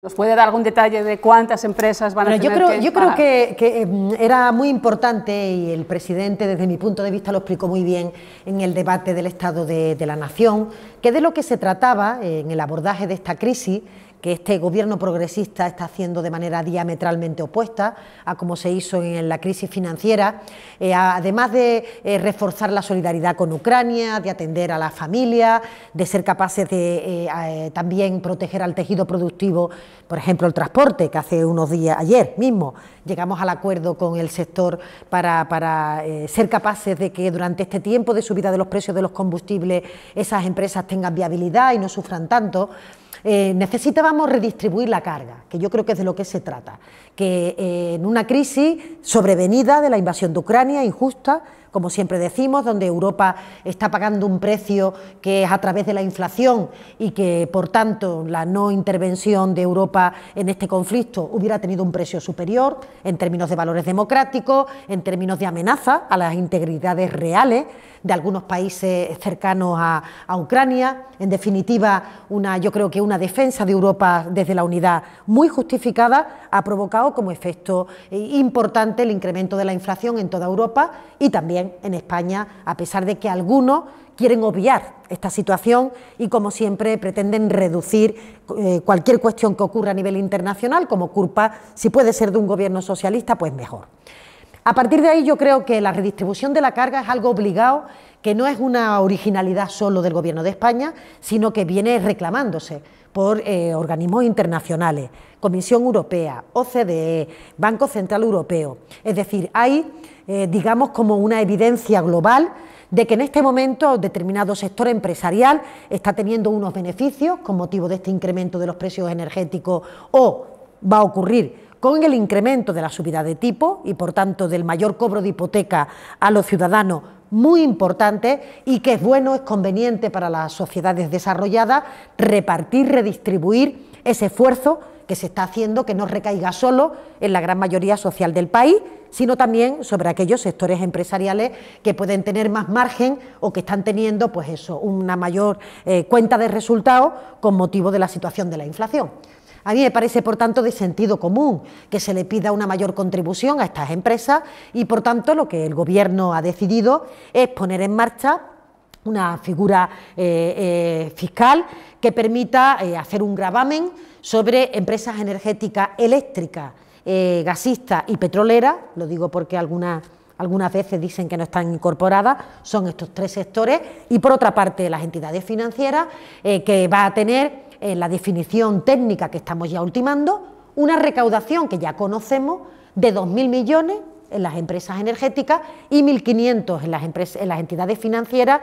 ¿Nos puede dar algún detalle de cuántas empresas van a tener yo creo, que Yo creo que, em, era muy importante y el presidente, desde mi punto de vista, lo explicó muy bien en el debate del Estado de la Nación, que de lo que se trataba en el abordaje de esta crisis que este gobierno progresista está haciendo de manera diametralmente opuesta a como se hizo en la crisis financiera, eh, además de eh, reforzar la solidaridad con Ucrania, de atender a la familia, de ser capaces de eh, también proteger al tejido productivo, por ejemplo el transporte, que hace unos días, ayer mismo, llegamos al acuerdo con el sector para, para ser capaces de que durante este tiempo de subida de los precios de los combustibles esas empresas tengan viabilidad y no sufran tanto. Eh, necesitábamos redistribuir la carga, que yo creo que es de lo que se trata, que eh, en una crisis sobrevenida de la invasión de Ucrania, injusta, como siempre decimos, donde Europa está pagando un precio que es a través de la inflación y que, por tanto, la no intervención de Europa en este conflicto hubiera tenido un precio superior en términos de valores democráticos, en términos de amenaza a las integridades reales de algunos países cercanos a, a Ucrania. En definitiva, una, yo creo que una defensa de Europa desde la unidad muy justificada ha provocado como efecto importante el incremento de la inflación en toda Europa y también en España, a pesar de que algunos quieren obviar esta situación y, como siempre, pretenden reducir eh, cualquier cuestión que ocurra a nivel internacional como culpa, si puede ser de un gobierno socialista, pues mejor. A partir de ahí yo creo que la redistribución de la carga es algo obligado, que no es una originalidad solo del Gobierno de España, sino que viene reclamándose por eh, organismos internacionales, Comisión Europea, OCDE, Banco Central Europeo. Es decir, hay eh, digamos, como una evidencia global de que en este momento determinado sector empresarial está teniendo unos beneficios con motivo de este incremento de los precios energéticos o va a ocurrir con el incremento de la subida de tipo y por tanto del mayor cobro de hipoteca a los ciudadanos muy importante y que es bueno, es conveniente para las sociedades desarrolladas repartir, redistribuir ese esfuerzo que se está haciendo que no recaiga solo en la gran mayoría social del país sino también sobre aquellos sectores empresariales que pueden tener más margen o que están teniendo, pues eso, una mayor eh, cuenta de resultados con motivo de la situación de la inflación. A mí me parece, por tanto, de sentido común que se le pida una mayor contribución a estas empresas y, por tanto, lo que el Gobierno ha decidido es poner en marcha una figura eh, eh, fiscal que permita hacer un gravamen sobre empresas energéticas eléctricas eh, gasista y petrolera, lo digo porque algunas algunas veces dicen que no están incorporadas, son estos tres sectores, y por otra parte las entidades financieras, eh, que va a tener en eh, la definición técnica que estamos ya ultimando, una recaudación que ya conocemos de 2.000 millones en las empresas energéticas y 1.500 en, las en las entidades financieras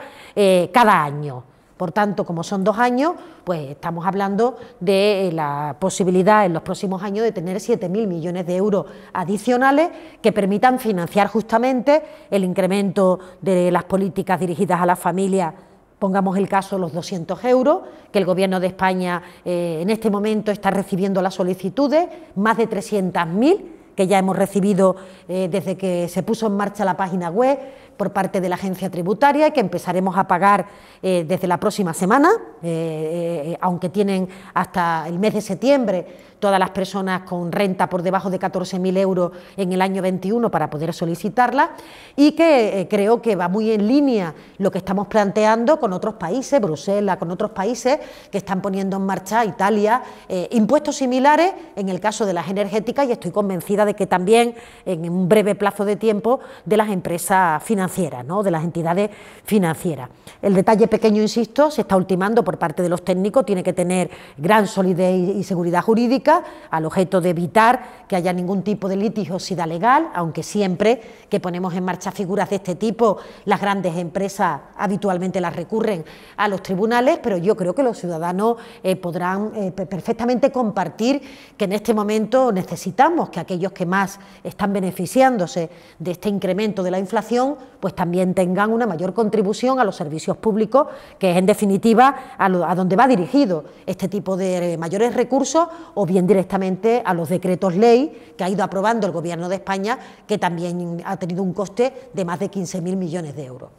cada año. Por tanto, como son dos años, pues estamos hablando de eh, la posibilidad en los próximos años de tener 7.000 millones de euros adicionales que permitan financiar justamente el incremento de las políticas dirigidas a las familias pongamos el caso los 200 euros, que el Gobierno de España eh, en este momento está recibiendo las solicitudes, más de 300.000 que ya hemos recibido eh, desde que se puso en marcha la página web, por parte de la agencia tributaria y que empezaremos a pagar eh, desde la próxima semana, eh, eh, aunque tienen hasta el mes de septiembre todas las personas con renta por debajo de 14.000 euros en el año 21 para poder solicitarla y que creo que va muy en línea lo que estamos planteando con otros países, Bruselas, con otros países que están poniendo en marcha, Italia, impuestos similares en el caso de las energéticas y estoy convencida de que también en un breve plazo de tiempo de las empresas financieras ¿no? de las entidades financieras. El detalle pequeño, insisto, se está ultimando por parte de los técnicos, tiene que tener gran solidez y seguridad jurídica al objeto de evitar que haya ningún tipo de litigiosidad legal, aunque siempre que ponemos en marcha figuras de este tipo, las grandes empresas habitualmente las recurren a los tribunales, pero yo creo que los ciudadanos eh, podrán eh, perfectamente compartir que en este momento necesitamos que aquellos que más están beneficiándose de este incremento de la inflación, pues también tengan una mayor contribución a los servicios públicos, que es en definitiva a, donde va dirigido este tipo de eh, mayores recursos o bien directamente a los decretos ley que ha ido aprobando el Gobierno de España, que también ha tenido un coste de más de 15.000 millones de euros.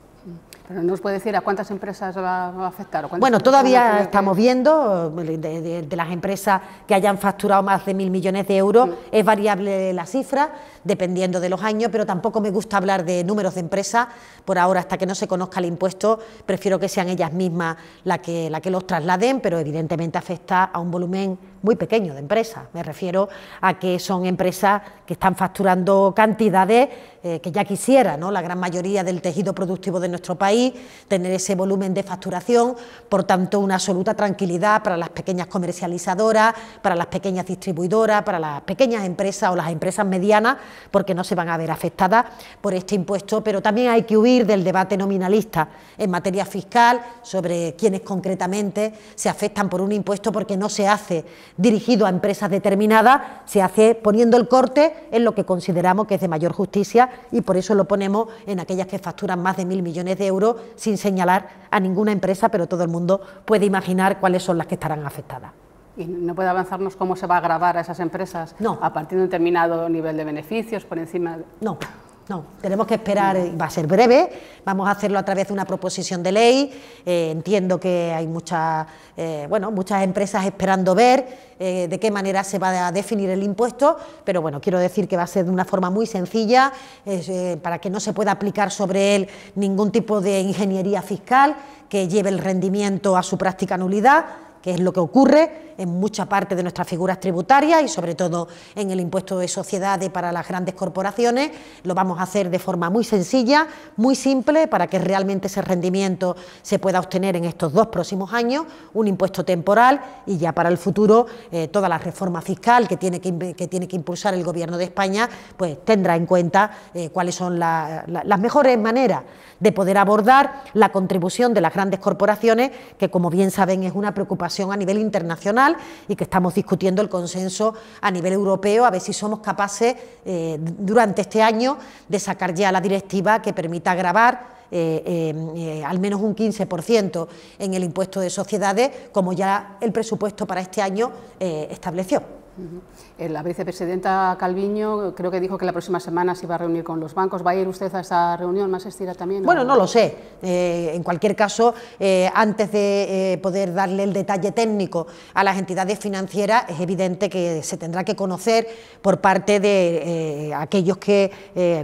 Pero no os puede decir a cuántas empresas va a afectar. bueno, todavía estamos viendo, de, las empresas que hayan facturado más de mil millones de euros, mm. es variable la cifra, dependiendo de los años, pero tampoco me gusta hablar de números de empresas. Por ahora, hasta que no se conozca el impuesto, prefiero que sean ellas mismas las la que los trasladen, pero evidentemente afecta a un volumen muy pequeño de empresas. Me refiero a que son empresas que están facturando cantidades eh, que ya quisiera ¿no? la gran mayoría del tejido productivo de nuestro país, tener ese volumen de facturación, por tanto una absoluta tranquilidad para las pequeñas comercializadoras, para las pequeñas distribuidoras, para las pequeñas empresas o las empresas medianas, porque no se van a ver afectadas por este impuesto, pero también hay que huir del debate nominalista en materia fiscal sobre quiénes concretamente se afectan por un impuesto porque no se hace dirigido a empresas determinadas, se hace poniendo el corte en lo que consideramos que es de mayor justicia y por eso lo ponemos en aquellas que facturan más de mil millones de euros sin señalar a ninguna empresa, pero todo el mundo puede imaginar cuáles son las que estarán afectadas. ¿Y no puede avanzarnos cómo se va a grabar a esas empresas? No. ¿A partir de un determinado nivel de beneficios, por encima? No no, tenemos que esperar, eh, va a ser breve, vamos a hacerlo a través de una proposición de ley, eh, entiendo que hay muchas, eh, bueno, muchas empresas esperando ver de qué manera se va a definir el impuesto, pero bueno, quiero decir que va a ser de una forma muy sencilla, para que no se pueda aplicar sobre él ningún tipo de ingeniería fiscal que lleve el rendimiento a su práctica nulidad, que es lo que ocurre en mucha parte de nuestras figuras tributarias y sobre todo en el impuesto de sociedades para las grandes corporaciones. Lo vamos a hacer de forma muy sencilla, muy simple, para que realmente ese rendimiento se pueda obtener en estos dos próximos años, un impuesto temporal y ya para el futuro eh, toda la reforma fiscal que tiene que, tiene que, impulsar el Gobierno de España, pues tendrá en cuenta eh, cuáles son las mejores maneras de poder abordar la contribución de las grandes corporaciones, que como bien saben es una preocupación a nivel internacional y que estamos discutiendo el consenso a nivel europeo, a ver si somos capaces eh, durante este año de sacar ya la directiva que permita grabar. Eh, eh, al menos un 15% en el impuesto de sociedades, como ya el presupuesto para este año estableció. Eh, la vicepresidenta Calviño creo que dijo que la próxima semana se iba a reunir con los bancos. ¿Va a ir usted a esa reunión más estira también? Bueno, no lo sé. Eh, en cualquier caso, eh, antes de poder darle el detalle técnico a las entidades financieras, es evidente que se tendrá que conocer por parte de aquellos que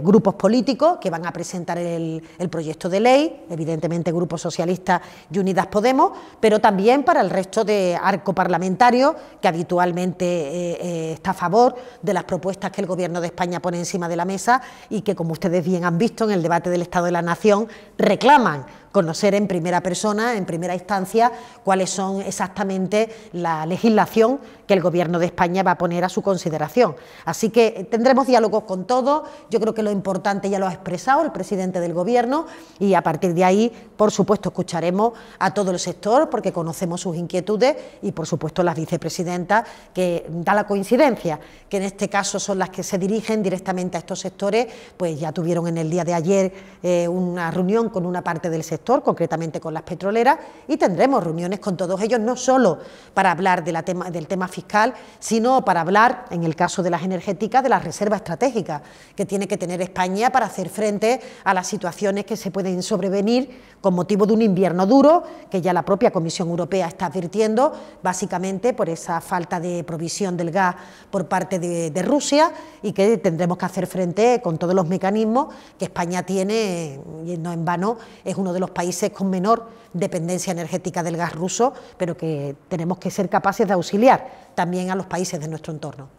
grupos políticos que van a presentar el, el proyecto de ley, evidentemente Grupo Socialista y Unidas Podemos, pero también para el resto de arco parlamentario que habitualmente está a favor de las propuestas que el Gobierno de España pone encima de la mesa y que, como ustedes bien han visto en el debate del Estado de la Nación, reclaman conocer en primera persona, en primera instancia, cuáles son exactamente la legislación que el Gobierno de España va a poner a su consideración. Así que tendremos diálogos con todos, yo creo que lo importante ya lo ha expresado el presidente del Gobierno y a partir de ahí, por supuesto, escucharemos a todo el sector porque conocemos sus inquietudes y, por supuesto, las vicepresidentas, que da la coincidencia que en este caso son las que se dirigen directamente a estos sectores, pues ya tuvieron en el día de ayer eh, una reunión con una parte del sector concretamente con las petroleras, y tendremos reuniones con todos ellos, no solo para hablar de la tema, del tema fiscal, sino para hablar, en el caso de las energéticas, de las reservas estratégicas que tiene que tener España para hacer frente a las situaciones que se pueden sobrevenir con motivo de un invierno duro, que ya la propia Comisión Europea está advirtiendo, básicamente por esa falta de provisión del gas por parte de Rusia y que tendremos que hacer frente con todos los mecanismos que España tiene, y no en vano, es uno de los países con menor dependencia energética del gas ruso, pero que tenemos que ser capaces de auxiliar también a los países de nuestro entorno.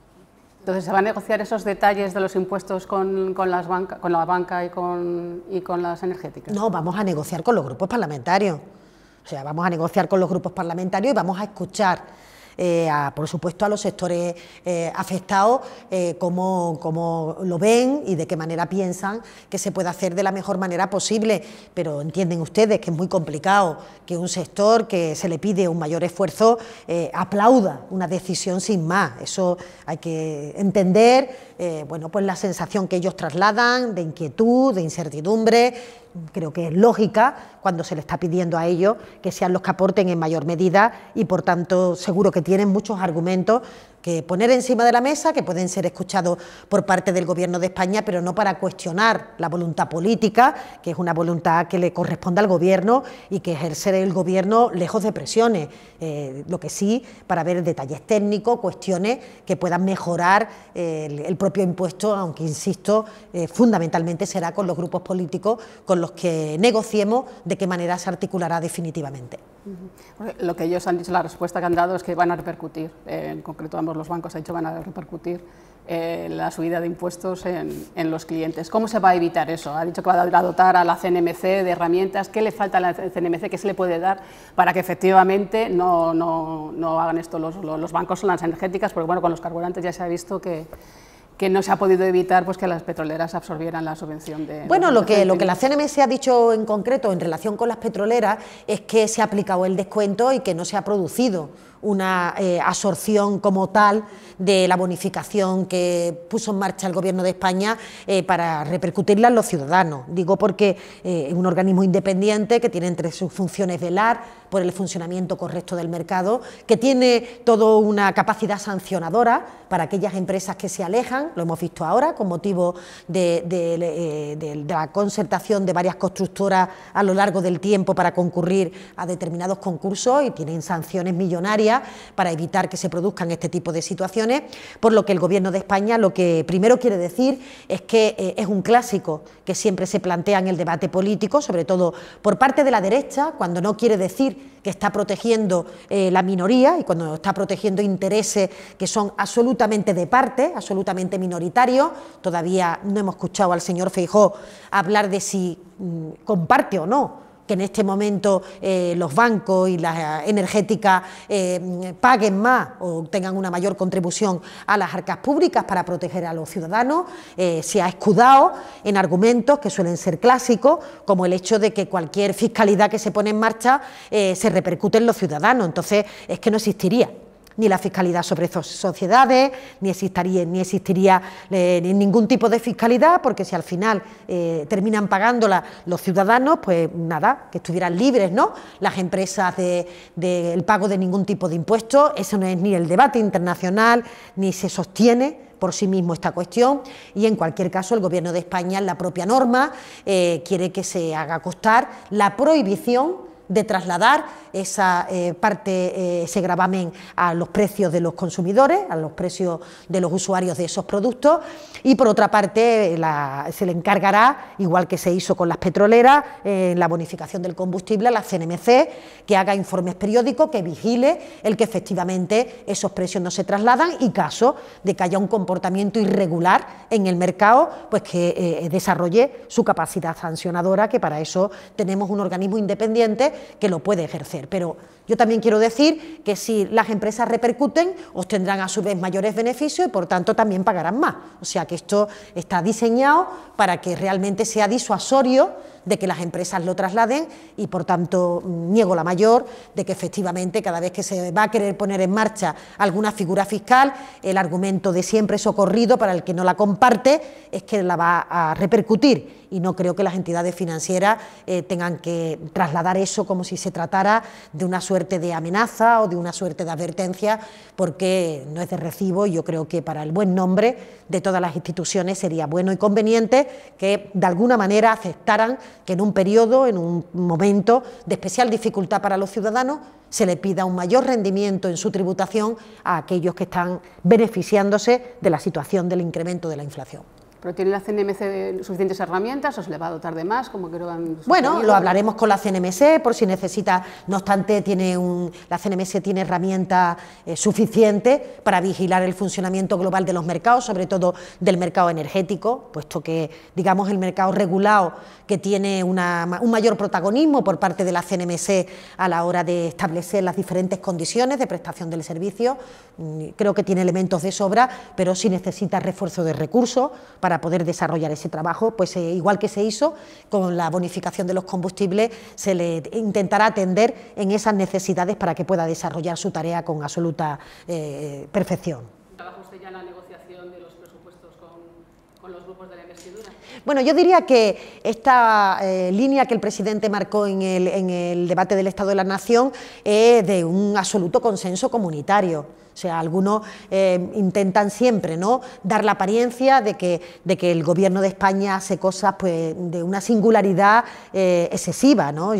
Entonces, ¿se van a negociar esos detalles de los impuestos con, con, las con la banca y con, y con las energéticas? No, vamos a negociar con los grupos parlamentarios. O sea, vamos a negociar con los grupos parlamentarios y vamos a escuchar eh, por supuesto, a los sectores eh, afectados, eh, cómo, cómo, lo ven y de qué manera piensan que se puede hacer de la mejor manera posible. Pero entienden ustedes que es muy complicado que un sector que se le pide un mayor esfuerzo aplauda una decisión sin más. Eso hay que entender eh, bueno, pues la sensación que ellos trasladan de inquietud, de incertidumbre, creo que es lógica cuando se le está pidiendo a ellos que sean los que aporten en mayor medida y por tanto seguro que tienen muchos argumentos que poner encima de la mesa, que pueden ser escuchados por parte del Gobierno de España, pero no para cuestionar la voluntad política, que es una voluntad que le corresponde al Gobierno y que ejerce el Gobierno lejos de presiones. Eh, lo que sí, para ver detalles técnicos, cuestiones que puedan mejorar eh, el, propio impuesto, aunque insisto, eh, fundamentalmente será con los grupos políticos con los que negociemos de qué manera se articulará definitivamente. Lo que ellos han dicho, la respuesta que han dado es que van a repercutir, en concreto ambos los bancos, ha dicho, van a repercutir eh, la subida de impuestos en, los clientes. ¿Cómo se va a evitar eso? Ha dicho que va a dotar a la CNMC de herramientas. ¿Qué le falta a la CNMC? ¿Qué se le puede dar para que efectivamente no, no, no hagan esto los, los bancos o las energéticas? Porque bueno, con los carburantes ya se ha visto que, que no se ha podido evitar pues que las petroleras absorbieran la subvención de bueno lo que lo que la CNMC ha dicho en concreto en relación con las petroleras es que se ha aplicado el descuento y que no se ha producido una eh, absorción como tal de la bonificación que puso en marcha el Gobierno de España eh, para repercutirla en los ciudadanos. Digo porque eh, es un organismo independiente que tiene entre sus funciones velar por el funcionamiento correcto del mercado, que tiene toda una capacidad sancionadora para aquellas empresas que se alejan, lo hemos visto ahora con motivo de la concertación de varias constructoras a lo largo del tiempo para concurrir a determinados concursos y tienen sanciones millonarias para evitar que se produzcan este tipo de situaciones, por lo que el Gobierno de España lo que primero quiere decir es que eh, es un clásico que siempre se plantea en el debate político, sobre todo por parte de la derecha, cuando no quiere decir que está protegiendo eh, la minoría y cuando está protegiendo intereses que son absolutamente de parte, absolutamente minoritarios. Todavía no hemos escuchado al señor Feijó hablar de si mm, comparte o no que en este momento eh, los bancos y las energéticas eh, paguen más o tengan una mayor contribución a las arcas públicas para proteger a los ciudadanos, eh, se ha escudado en argumentos que suelen ser clásicos, como el hecho de que cualquier fiscalidad que se pone en marcha se repercute en los ciudadanos. Entonces, es que no existiría ni la fiscalidad sobre sociedades, ni existiría, ni existiría eh, ningún tipo de fiscalidad, porque si al final eh, terminan pagándola los ciudadanos, pues nada, que estuvieran libres, ¿no? Las empresas del de, pago de ningún tipo de impuestos, eso no es ni el debate internacional, ni se sostiene por sí mismo esta cuestión y en cualquier caso el Gobierno de España en la propia norma eh, quiere que se haga costar la prohibición de trasladar esa eh, parte, eh, ese gravamen a los precios de los consumidores, a los precios de los usuarios de esos productos y por otra parte se le encargará, igual que se hizo con las petroleras, eh, la bonificación del combustible a la CNMC, que haga informes periódicos, que vigile el que efectivamente esos precios no se trasladan y caso de que haya un comportamiento irregular en el mercado, pues que desarrolle su capacidad sancionadora, que para eso tenemos un organismo independiente que lo puede ejercer. Pero yo también quiero decir que si las empresas repercuten, obtendrán a su vez mayores beneficios y por tanto también pagarán más. O sea que esto está diseñado para que realmente sea disuasorio de que las empresas lo trasladen y por tanto niego la mayor de que efectivamente cada vez que se va a querer poner en marcha alguna figura fiscal, el argumento de siempre socorrido para el que no la comparte es que la va a repercutir y no creo que las entidades financieras eh, tengan que trasladar eso como si se tratara de una suerte de amenaza o de una suerte de advertencia, porque no es de recibo y yo creo que para el buen nombre de todas las instituciones sería bueno y conveniente que de alguna manera aceptaran que en un periodo, en un momento de especial dificultad para los ciudadanos, se le pida un mayor rendimiento en su tributación a aquellos que están beneficiándose de la situación del incremento de la inflación. Pero tiene la CNMC suficientes herramientas o se le va a dotar de más, como Bueno, lo hablaremos con la CNMC por si necesita, no obstante, tiene un, la CNMC tiene herramientas eh, suficientes para vigilar el funcionamiento global de los mercados, sobre todo del mercado energético, puesto que, digamos, el mercado regulado que tiene un mayor protagonismo por parte de la CNMC a la hora de establecer las diferentes condiciones de prestación del servicio, mm, creo que tiene elementos de sobra, pero sí necesita refuerzo de recursos para para poder desarrollar ese trabajo, pues eh, igual que se hizo con la bonificación de los combustibles, se le intentará atender en esas necesidades para que pueda desarrollar su tarea con absoluta eh, perfección. ¿Trabaja usted ya la negociación de los presupuestos con, los grupos de la investidura? Bueno, yo diría que esta eh, línea que el presidente marcó en el, en el debate del Estado de la Nación es de un absoluto consenso comunitario. O sea, algunos eh, intentan siempre dar la apariencia de que, el gobierno de España hace cosas pues, de una singularidad eh, excesiva. ¿no?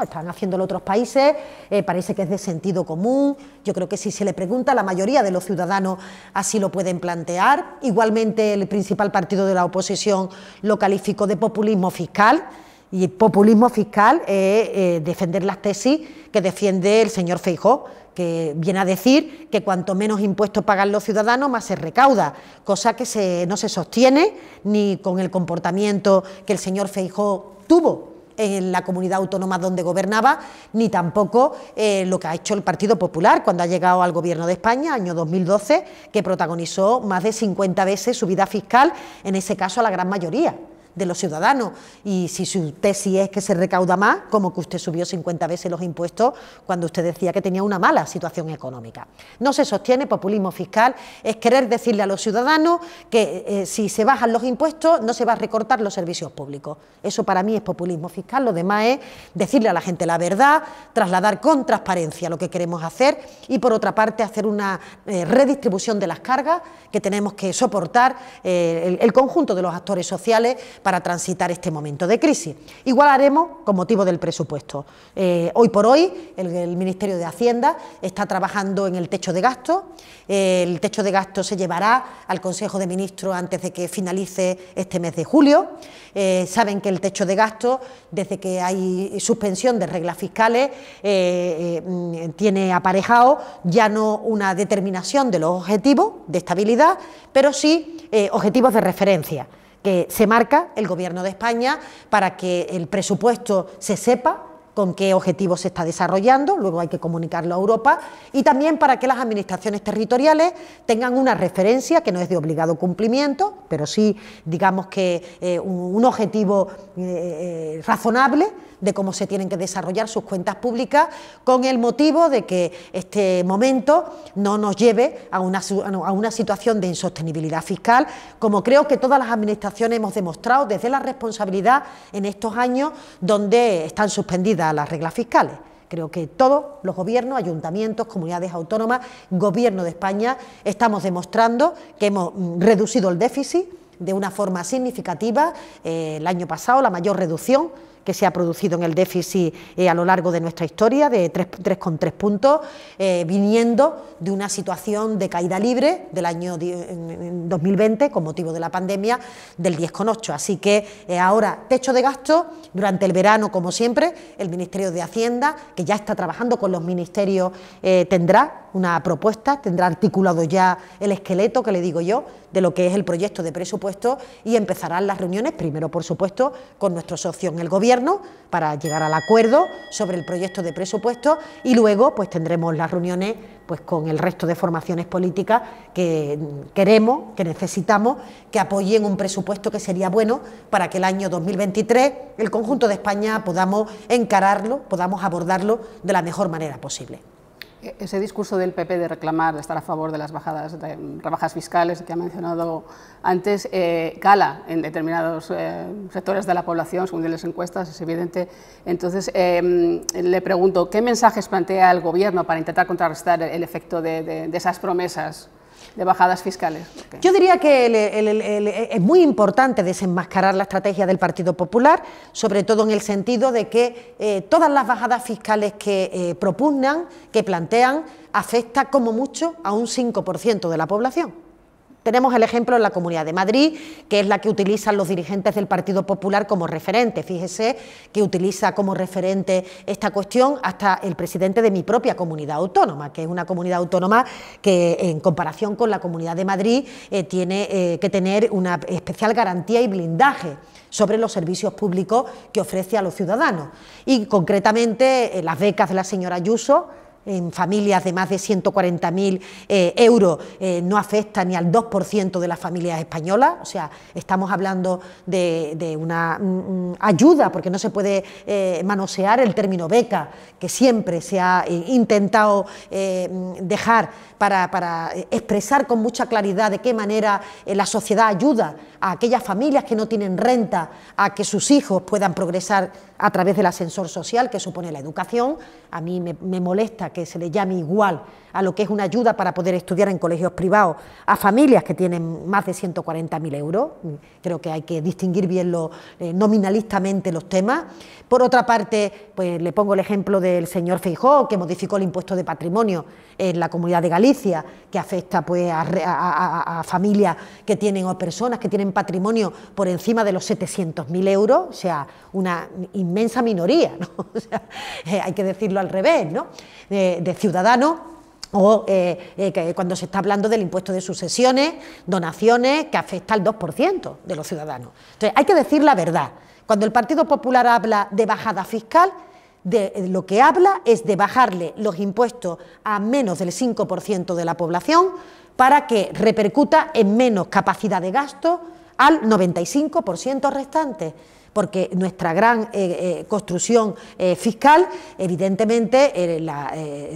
Están haciéndolo otros países, eh, parece que es de sentido común. Yo creo que si se le pregunta, la mayoría de los ciudadanos así lo pueden plantear. Igualmente, el principal partido de la oposición lo calificó de populismo fiscal. Y populismo fiscal es defender las tesis que defiende el señor Feijó, viene a decir que cuanto menos impuestos pagan los ciudadanos, más se recauda, cosa que no se sostiene ni con el comportamiento que el señor Feijó tuvo en la comunidad autónoma donde gobernaba, ni tampoco eh, lo que ha hecho el Partido Popular cuando ha llegado al Gobierno de España, año 2012, que protagonizó más de 50 veces su vida fiscal, en ese caso a la gran mayoría de los ciudadanos. Y si su tesis es que se recauda más, como que usted subió 50 veces los impuestos cuando usted decía que tenía una mala situación económica. No se sostiene populismo fiscal, es querer decirle a los ciudadanos que eh, si se bajan los impuestos no se va a recortar los servicios públicos. Eso para mí es populismo fiscal, lo demás es decirle a la gente la verdad, trasladar con transparencia lo que queremos hacer y por otra parte hacer una eh, redistribución de las cargas que tenemos que soportar eh, el conjunto de los actores sociales para transitar este momento de crisis. Igual haremos con motivo del presupuesto. Eh, hoy por hoy el, Ministerio de Hacienda está trabajando en el techo de gasto. Eh, el techo de gasto se llevará al Consejo de Ministros antes de que finalice este mes de julio. Eh, saben que el techo de gasto, desde que hay suspensión de reglas fiscales, mm, tiene aparejado ya no una determinación de los objetivos de estabilidad, pero sí objetivos de referencia que se marca el Gobierno de España para que el presupuesto se sepa con qué objetivos se está desarrollando, luego hay que comunicarlo a Europa, y también para que las administraciones territoriales tengan una referencia que no es de obligado cumplimiento, pero sí, digamos que eh, un, objetivo eh, eh, razonable de cómo se tienen que desarrollar sus cuentas públicas con el motivo de que este momento no nos lleve a una, a una situación de insostenibilidad fiscal, como creo que todas las administraciones hemos demostrado desde la responsabilidad en estos años donde están suspendidas las reglas fiscales. Creo que todos los gobiernos, ayuntamientos, comunidades autónomas, gobierno de España, estamos demostrando que hemos mm, reducido el déficit de una forma significativa. Eh, el año pasado la mayor reducción que se ha producido en el déficit eh, a lo largo de nuestra historia, de 3,3 puntos, eh, viniendo de una situación de caída libre del año 2020 con motivo de la pandemia del 10,8. Así que eh, ahora, techo de gasto, durante el verano, como siempre, el Ministerio de Hacienda, que ya está trabajando con los ministerios, tendrá una propuesta, tendrá articulado ya el esqueleto, que le digo yo, de lo que es el proyecto de presupuesto y empezarán las reuniones, primero, por supuesto, con nuestro socio en el Gobierno para llegar al acuerdo sobre el proyecto de presupuesto y luego pues tendremos las reuniones pues con el resto de formaciones políticas que queremos, que necesitamos, que apoyen un presupuesto que sería bueno para que el año 2023 el conjunto de España podamos encararlo, podamos abordarlo de la mejor manera posible ese discurso del PP de reclamar, de estar a favor de las bajadas, de rebajas fiscales que ha mencionado antes, cala eh, en determinados eh, sectores de la población, según de las encuestas, es evidente. Entonces, em, le pregunto, ¿qué mensajes plantea el Gobierno para intentar contrarrestar el efecto de esas promesas? de bajadas fiscales. Yo diría que es muy importante desenmascarar la estrategia del Partido Popular, sobre todo en el sentido de que eh, todas las bajadas fiscales que eh, propugnan, que plantean, afecta como mucho a un 5% de la población. Tenemos el ejemplo en la Comunidad de Madrid, que es la que utilizan los dirigentes del Partido Popular como referente. Fíjese que utiliza como referente esta cuestión hasta el presidente de mi propia comunidad autónoma, que es una comunidad autónoma que en comparación con la Comunidad de Madrid eh, tiene eh, que tener una especial garantía y blindaje sobre los servicios públicos que ofrece a los ciudadanos. Y concretamente eh, las becas de la señora Ayuso en familias de más de 140.000 eh, euros eh, no afecta ni al 2% de las familias españolas, o sea, estamos hablando de, una mm, mm, ayuda, porque no se puede eh, manosear el término beca, que siempre se ha intentado dejar para, expresar con mucha claridad de qué manera la sociedad ayuda a aquellas familias que no tienen renta, a que sus hijos puedan progresar a través del ascensor social que supone la educación. A mí me, molesta que se le llame igual a lo que es una ayuda para poder estudiar en colegios privados a familias que tienen más de 140.000 euros. Creo que hay que distinguir bien lo, eh, nominalistamente los temas. Por otra parte, pues le pongo el ejemplo del señor Feijó, que modificó el impuesto de patrimonio en la comunidad de Galicia, que afecta pues, a, familias que tienen o personas que tienen patrimonio por encima de los 700.000 euros, o sea, una inmensa minoría, eh, hay que decirlo al revés, ¿no? de ciudadanos o eh, eh, cuando se está hablando del impuesto de sucesiones, donaciones, que afecta al 2% de los ciudadanos. Entonces, hay que decir la verdad. Cuando el Partido Popular habla de bajada fiscal, de, eh, lo que habla es de bajarle los impuestos a menos del 5% de la población para que repercuta en menos capacidad de gasto al 95% restante porque nuestra gran eh, eh, construcción fiscal, evidentemente,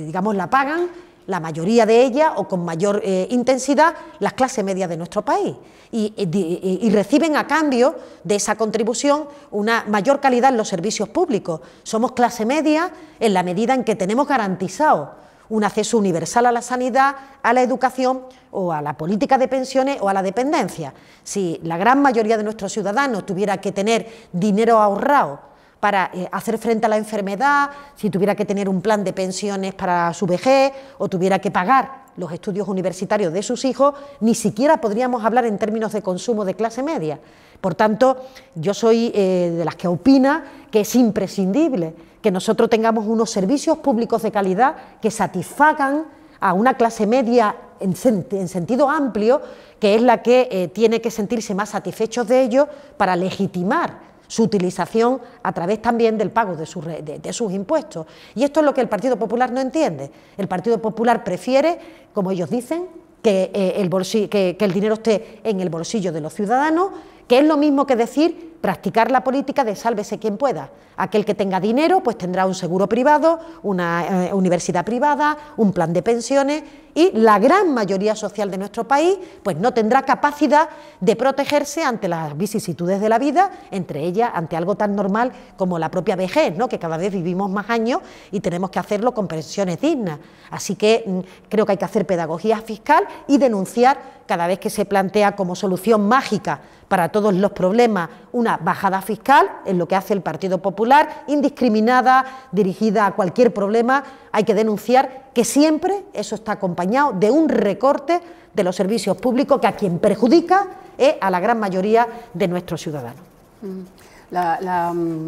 digamos, la pagan la mayoría de ellas o con mayor eh, intensidad las clases medias de nuestro país eh, y, reciben a cambio de esa contribución una mayor calidad en los servicios públicos. Somos clase media en la medida en que tenemos garantizado un acceso universal a la sanidad, a la educación o a la política de pensiones o a la dependencia. Si la gran mayoría de nuestros ciudadanos tuviera que tener dinero ahorrado para eh, hacer frente a la enfermedad, si tuviera que tener un plan de pensiones para su vejez o tuviera que pagar los estudios universitarios de sus hijos, ni siquiera podríamos hablar en términos de consumo de clase media. Por tanto, yo soy eh, de las que opina que es imprescindible que nosotros tengamos unos servicios públicos de calidad que satisfagan a una clase media en, sentido amplio, que es la que eh, tiene que sentirse más satisfechos de ello para legitimar su utilización a través también del pago de, de, sus impuestos. Y esto es lo que el Partido Popular no entiende. El Partido Popular prefiere, como ellos dicen, que, eh, el, que el dinero esté en el bolsillo de los ciudadanos, que es lo mismo que decir practicar la política de sálvese quien pueda. Aquel que tenga dinero, pues tendrá un seguro privado, una eh, universidad privada, un plan de pensiones y la gran mayoría social de nuestro país, pues no tendrá capacidad de protegerse ante las vicisitudes de la vida, entre ellas ante algo tan normal como la propia vejez, ¿no? que cada vez vivimos más años y tenemos que hacerlo con pensiones dignas. Así que mm, creo que hay que hacer pedagogía fiscal y denunciar cada vez que se plantea como solución mágica para todos los problemas una bajada fiscal, es lo que hace el Partido Popular, indiscriminada, dirigida a cualquier problema, hay que denunciar que siempre eso está acompañado de un recorte de los servicios públicos que a quien perjudica es eh, a la gran mayoría de nuestros ciudadanos. La, mm,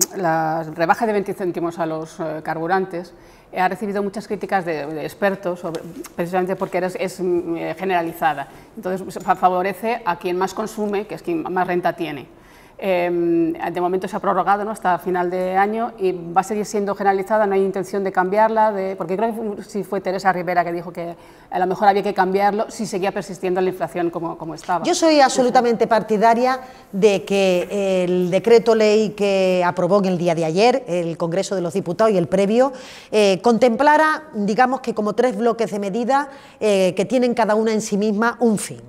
rebaja de 20 céntimos a los eh, carburantes eh, ha recibido muchas críticas de, expertos, precisamente porque es mm, generalizada. Entonces pues, favorece a quien más consume, que es quien más renta tiene. Em, de momento se ha prorrogado ¿no? hasta final de año y va a seguir siendo generalizada, no hay intención de cambiarla, porque creo que si fue Teresa Rivera que dijo que a lo mejor había que cambiarlo si seguía persistiendo la inflación como, estaba. Yo soy absolutamente partidaria de que el decreto ley que aprobó en el día de ayer el Congreso de los Diputados y el previo eh, contemplara, digamos que como tres bloques de medida... Eh, que tienen cada una en sí misma un fin.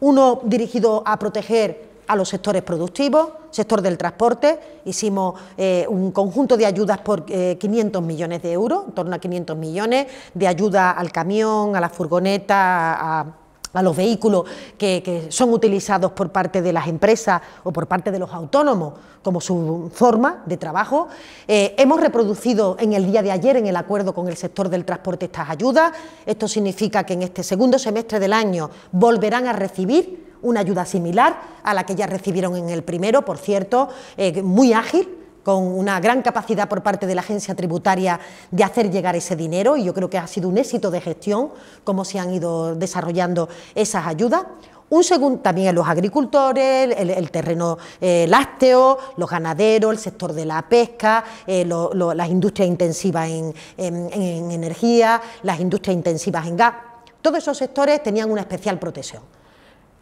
Uno dirigido a proteger a los sectores productivos, sector del transporte, hicimos eh, un conjunto de ayudas por 500 eh, millones de euros, en torno a 500 millones, de ayuda al camión, a la furgoneta, a los vehículos que, son utilizados por parte de las empresas o por parte de los autónomos como su forma de trabajo. Eh, hemos reproducido en el día de ayer en el acuerdo con el sector del transporte estas ayudas. Esto significa que en este segundo semestre del año volverán a recibir una ayuda similar a la que ya recibieron en el primero, por cierto, eh, muy ágil, con una gran capacidad por parte de la agencia tributaria de hacer llegar ese dinero y yo creo que ha sido un éxito de gestión cómo se han ido desarrollando esas ayudas. Un segundo, también los agricultores, el, terreno eh, lácteo, los ganaderos, el sector de la pesca, eh, las industrias intensivas en energía, las industrias intensivas en gas. Todos esos sectores tenían una especial protección.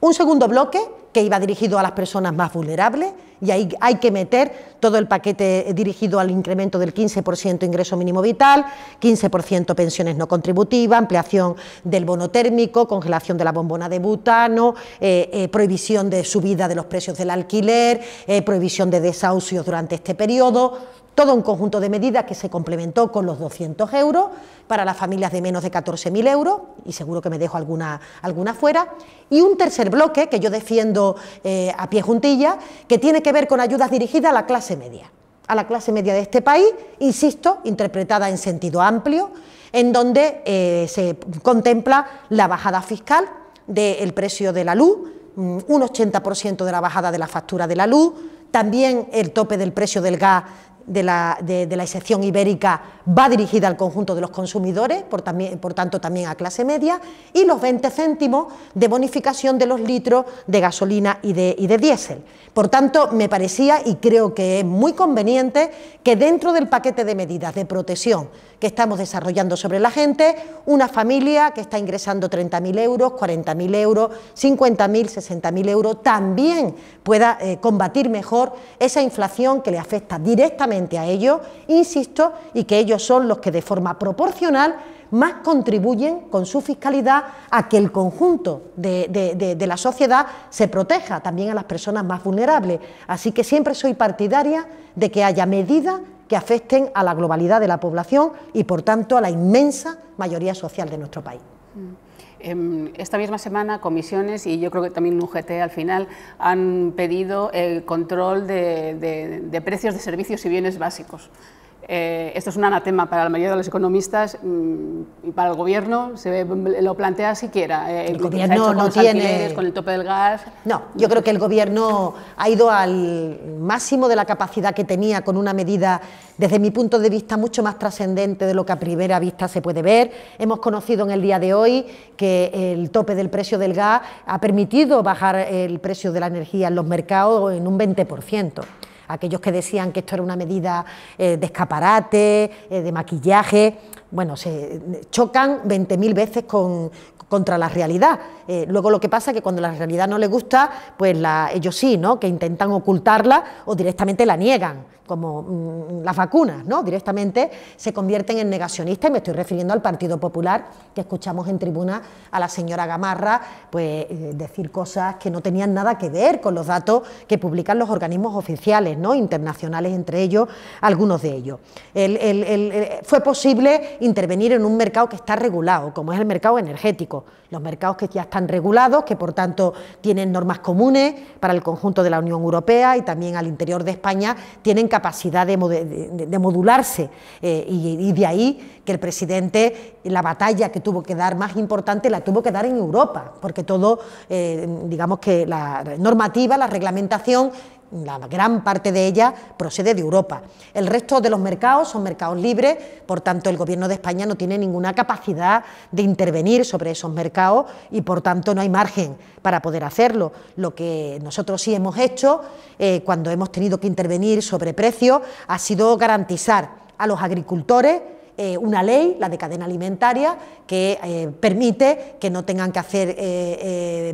Un segundo bloque que iba dirigido a las personas más vulnerables y ahí hay que meter todo el paquete dirigido al incremento del 15% ingreso mínimo vital, 15% pensiones no contributivas, ampliación del bono térmico, congelación de la bombona de butano, eh, eh, prohibición de subida de los precios del alquiler, eh, prohibición de desahucios durante este periodo, todo un conjunto de medidas que se complementó con los 200 euros para las familias de menos de 14.000 euros, y seguro que me dejo alguna, alguna fuera, y un tercer bloque que yo defiendo eh, a pie juntilla, que tiene que ver con ayudas dirigidas a la clase media, a la clase media de este país, insisto, interpretada en sentido amplio, en donde eh, se contempla la bajada fiscal del precio de la luz, mm, un 80% de la bajada de la factura de la luz, también el tope del precio del gas de la, de la excepción ibérica va dirigida al conjunto de los consumidores, por, tanto también a clase media, y los 20 céntimos de bonificación de los litros de gasolina y de, diésel. Por tanto, me parecía y creo que es muy conveniente que dentro del paquete de medidas de protección que estamos desarrollando sobre la gente, una familia que está ingresando 30.000 euros, 40.000 euros, 50.000, 60.000 euros, también pueda eh, combatir mejor esa inflación que le afecta directamente a ellos, insisto, y que ellos son los que de forma proporcional más contribuyen con su fiscalidad a que el conjunto de, la sociedad se proteja, también a las personas más vulnerables. Así que siempre soy partidaria de que haya medidas que afecten a la globalidad de la población y, por tanto, a la inmensa mayoría social de nuestro país. Mm. Em, esta misma semana comisiones y yo creo que también UGT al final han pedido el control de precios de servicios y bienes básicos. Eh, esto es un anatema para la mayoría de los economistas mm, y para el gobierno, se lo plantea siquiera. Eh, el gobierno no tiene... Con el tope del gas. No, yo creo que el gobierno ha ido al máximo de la capacidad que tenía con una medida, desde mi punto de vista, mucho más trascendente de lo que a primera vista se puede ver. Hemos conocido en el día de hoy que el tope del precio del gas ha permitido bajar el precio de la energía en los mercados en un 20% aquellos que decían que esto era una medida eh, de escaparate, eh, de maquillaje, bueno, se chocan 20.000 veces contra la realidad. Eh, luego lo que pasa es que cuando la realidad no les gusta, pues la, ellos sí, ¿no? Que intentan ocultarla o directamente la niegan, como mm, las vacunas, ¿no? Directamente se convierten en negacionistas y me estoy refiriendo al Partido Popular, que escuchamos en tribuna a la señora Gamarra pues, eh, decir cosas que no tenían nada que ver con los datos que publican los organismos oficiales, ¿no? Internacionales, entre ellos, algunos de ellos. Eh, fue posible intervenir en un mercado que está regulado, como es el mercado energético los mercados que ya están regulados, que por tanto tienen normas comunes para el conjunto de la Unión Europea y también al interior de España, tienen capacidad de, modularse. Eh, y, de ahí que el presidente, la batalla que tuvo que dar más importante, la tuvo que dar en Europa, porque todo, eh, digamos que la normativa, la reglamentación la gran parte de ella procede de Europa. El resto de los mercados son mercados libres, por tanto el Gobierno de España no tiene ninguna capacidad de intervenir sobre esos mercados y por tanto no hay margen para poder hacerlo. Lo que nosotros sí hemos hecho eh, cuando hemos tenido que intervenir sobre precios ha sido garantizar a los agricultores eh, una ley, la de cadena alimentaria, que eh, permite que no tengan que hacer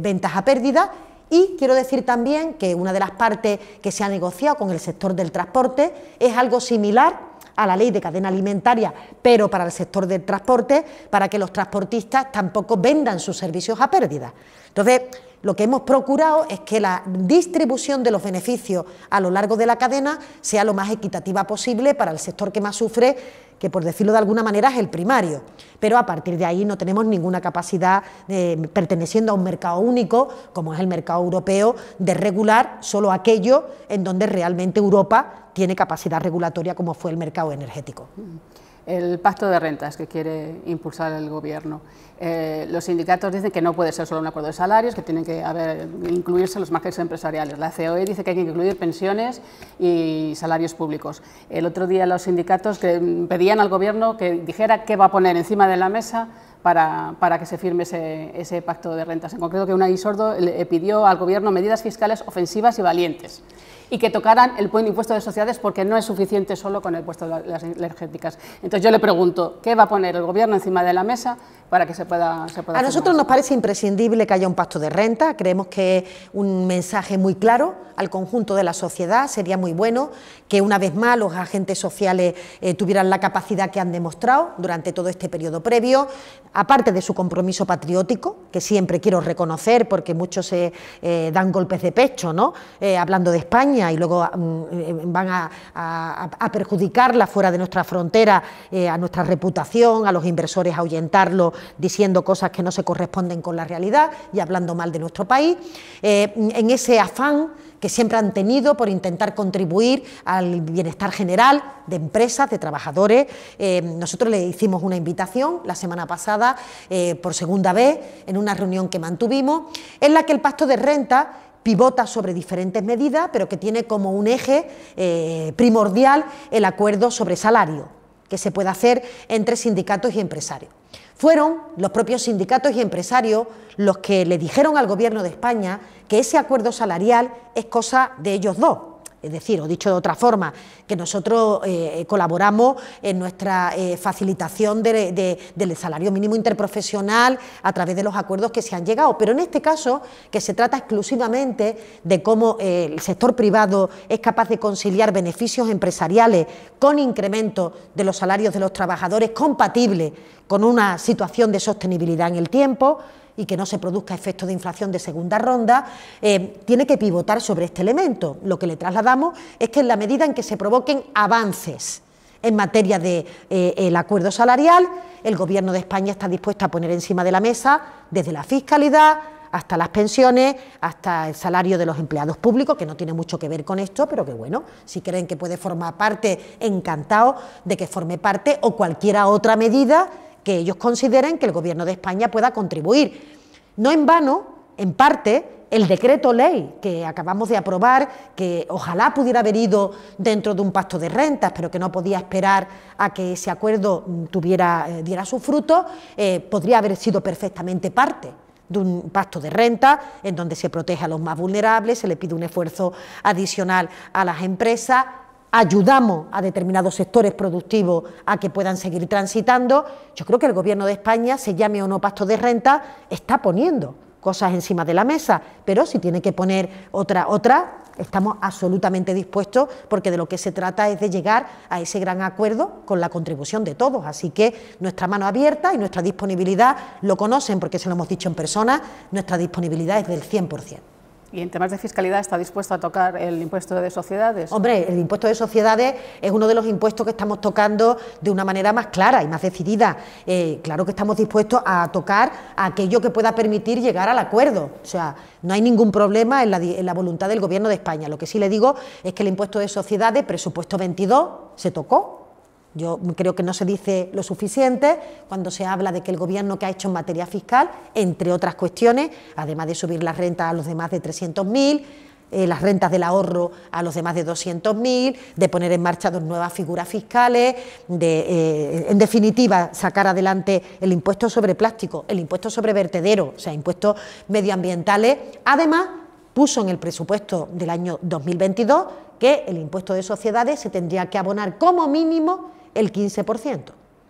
ventas a pérdida. Y quiero decir también que una de las partes que se ha negociado con el sector del transporte es algo similar a la ley de cadena alimentaria, pero para el sector del transporte, para que los transportistas tampoco vendan sus servicios a pérdida. Entonces, lo que hemos procurado es que la distribución de los beneficios a lo largo de la cadena sea lo más equitativa posible para el sector que más sufre, que por decirlo de alguna manera es el primario. Pero a partir de ahí no tenemos ninguna capacidad, perteneciendo a un mercado único, como es el mercado europeo, de regular solo aquello en donde realmente Europa tiene capacidad regulatoria, como fue el mercado energético. Mm. El pacto de rentas que quiere impulsar el Gobierno. Eh, los sindicatos dicen que no puede ser solo un acuerdo de salarios, que tienen que haber, incluirse los márgenes empresariales. La COE dice que hay que incluir pensiones y salarios públicos. El otro día los sindicatos pedían al Gobierno que dijera qué va a poner encima de la mesa para, para, que se firme ese, pacto de rentas. En concreto, que una Sordo le pidió al Gobierno medidas fiscales ofensivas y valientes y que tocaran el impuesto de sociedades porque no es suficiente solo con el impuesto de las energéticas. Entonces yo le pregunto, ¿qué va a poner el Gobierno encima de la mesa para que se pueda... a nosotros nos parece imprescindible que haya un pacto de renta, creemos que es un mensaje muy claro al conjunto de la sociedad, sería muy bueno que una vez más los agentes sociales eh, tuvieran la capacidad que han demostrado durante todo este periodo previo, aparte de su compromiso patriótico, que siempre quiero reconocer porque muchos se eh, dan golpes de pecho, ¿no? Eh, hablando de España y luego mm, van a, perjudicarla fuera de nuestra frontera, a nuestra reputación, a los inversores a ahuyentarlo diciendo cosas que no se corresponden con la realidad y hablando mal de nuestro país, eh, en ese afán que siempre han tenido por intentar contribuir al bienestar general de empresas, de trabajadores. Eh, nosotros le hicimos una invitación la semana pasada, eh, por segunda vez, en una reunión que mantuvimos, en la que el pacto de renta pivota sobre diferentes medidas, pero que tiene como un eje primordial el acuerdo sobre salario que se puede hacer entre sindicatos y empresarios. Fueron los propios sindicatos y empresarios los que le dijeron al Gobierno de España que ese acuerdo salarial es cosa de ellos dos es decir, o dicho de otra forma, que nosotros eh, colaboramos en nuestra eh, facilitación del salario mínimo interprofesional a través de los acuerdos que se han llegado. Pero en este caso, que se trata exclusivamente de cómo eh, el sector privado es capaz de conciliar beneficios empresariales con incremento de los salarios de los trabajadores compatible con una situación de sostenibilidad en el tiempo, y que no se produzca efecto de inflación de segunda ronda, eh, tiene que pivotar sobre este elemento. Lo que le trasladamos es que en la medida en que se provoquen avances en materia del de, eh, acuerdo salarial, el Gobierno de España está dispuesto a poner encima de la mesa desde la fiscalidad, hasta las pensiones, hasta el salario de los empleados públicos, que no tiene mucho que ver con esto, pero que bueno, si creen que puede formar parte, encantado de que forme parte, o cualquiera otra medida que ellos consideren que el Gobierno de España pueda contribuir. No en vano, en parte, el decreto ley que acabamos de aprobar, que ojalá pudiera haber ido dentro de un pacto de rentas, pero que no podía esperar a que ese acuerdo tuviera, eh, diera su fruto, eh, podría haber sido perfectamente parte de un pacto de renta en donde se protege a los más vulnerables, se le pide un esfuerzo adicional a las empresas ayudamos a determinados sectores productivos a que puedan seguir transitando, yo creo que el Gobierno de España, se llame o no pacto de renta, está poniendo cosas encima de la mesa, pero si tiene que poner otra, otra, estamos absolutamente dispuestos porque de lo que se trata es de llegar a ese gran acuerdo con la contribución de todos. Así que nuestra mano abierta y nuestra disponibilidad, lo conocen porque se lo hemos dicho en persona, nuestra disponibilidad es del 100%. Y en temas de fiscalidad está dispuesto a tocar el impuesto de sociedades. Hombre, el impuesto de sociedades es uno de los impuestos que estamos tocando de una manera más clara y más decidida. Eh, claro que estamos dispuestos a tocar aquello que pueda permitir llegar al acuerdo. O sea, no hay ningún problema en la, en la voluntad del Gobierno de España. Lo que sí le digo es que el impuesto de sociedades, presupuesto 22, se tocó yo creo que no se dice lo suficiente cuando se habla de que el Gobierno que ha hecho en materia fiscal, entre otras cuestiones, además de subir las rentas a los demás de 300.000, eh, las rentas del ahorro a los demás de 200.000, de poner en marcha dos nuevas figuras fiscales, de, eh, en definitiva, sacar adelante el impuesto sobre plástico, el impuesto sobre vertedero, o sea, impuestos medioambientales. Además, puso en el presupuesto del año 2022 que el impuesto de sociedades se tendría que abonar como mínimo el 15%.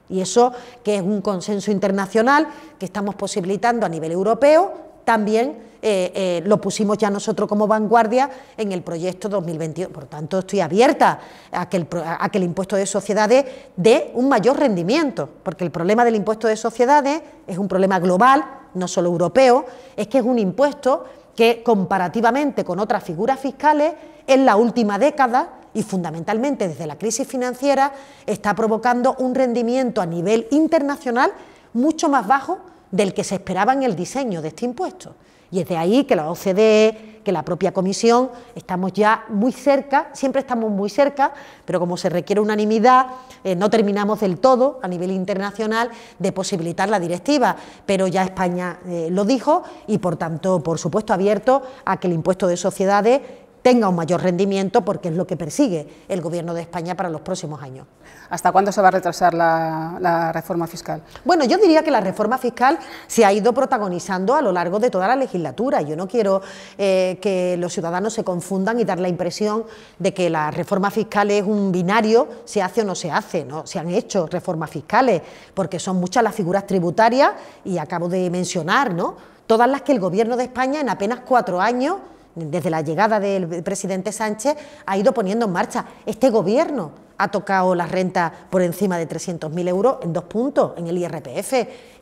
Y eso, que es un consenso internacional que estamos posibilitando a nivel europeo, también eh, eh, lo pusimos ya nosotros como vanguardia en el proyecto 2021. Por tanto, estoy abierta a que, a que el impuesto de sociedades dé un mayor rendimiento, porque el problema del impuesto de sociedades es un problema global, no solo europeo, es que es un impuesto que comparativamente con otras figuras fiscales, en la última década y fundamentalmente desde la crisis financiera está provocando un rendimiento a nivel internacional mucho más bajo del que se esperaba en el diseño de este impuesto. Y es de ahí que la OCDE, que la propia Comisión, estamos ya muy cerca, siempre estamos muy cerca, pero como se requiere unanimidad, eh, no terminamos del todo a nivel internacional de posibilitar la directiva, pero ya España eh, lo dijo y, por tanto, por supuesto, abierto a que el impuesto de sociedades tenga un mayor rendimiento porque es lo que persigue el Gobierno de España para los próximos años. ¿Hasta cuándo se va a retrasar la, reforma fiscal? Bueno, yo diría que la reforma fiscal se ha ido protagonizando a lo largo de toda la legislatura. Yo no quiero eh, que los ciudadanos se confundan y dar la impresión de que la reforma fiscal es un binario, se hace o no se hace. No, se han hecho reformas fiscales porque son muchas las figuras tributarias y acabo de mencionar, ¿no? Todas las que el Gobierno de España en apenas cuatro años desde la llegada del presidente Sánchez, ha ido poniendo en marcha. Este gobierno ha tocado la renta por encima de 300.000 euros en dos puntos en el IRPF.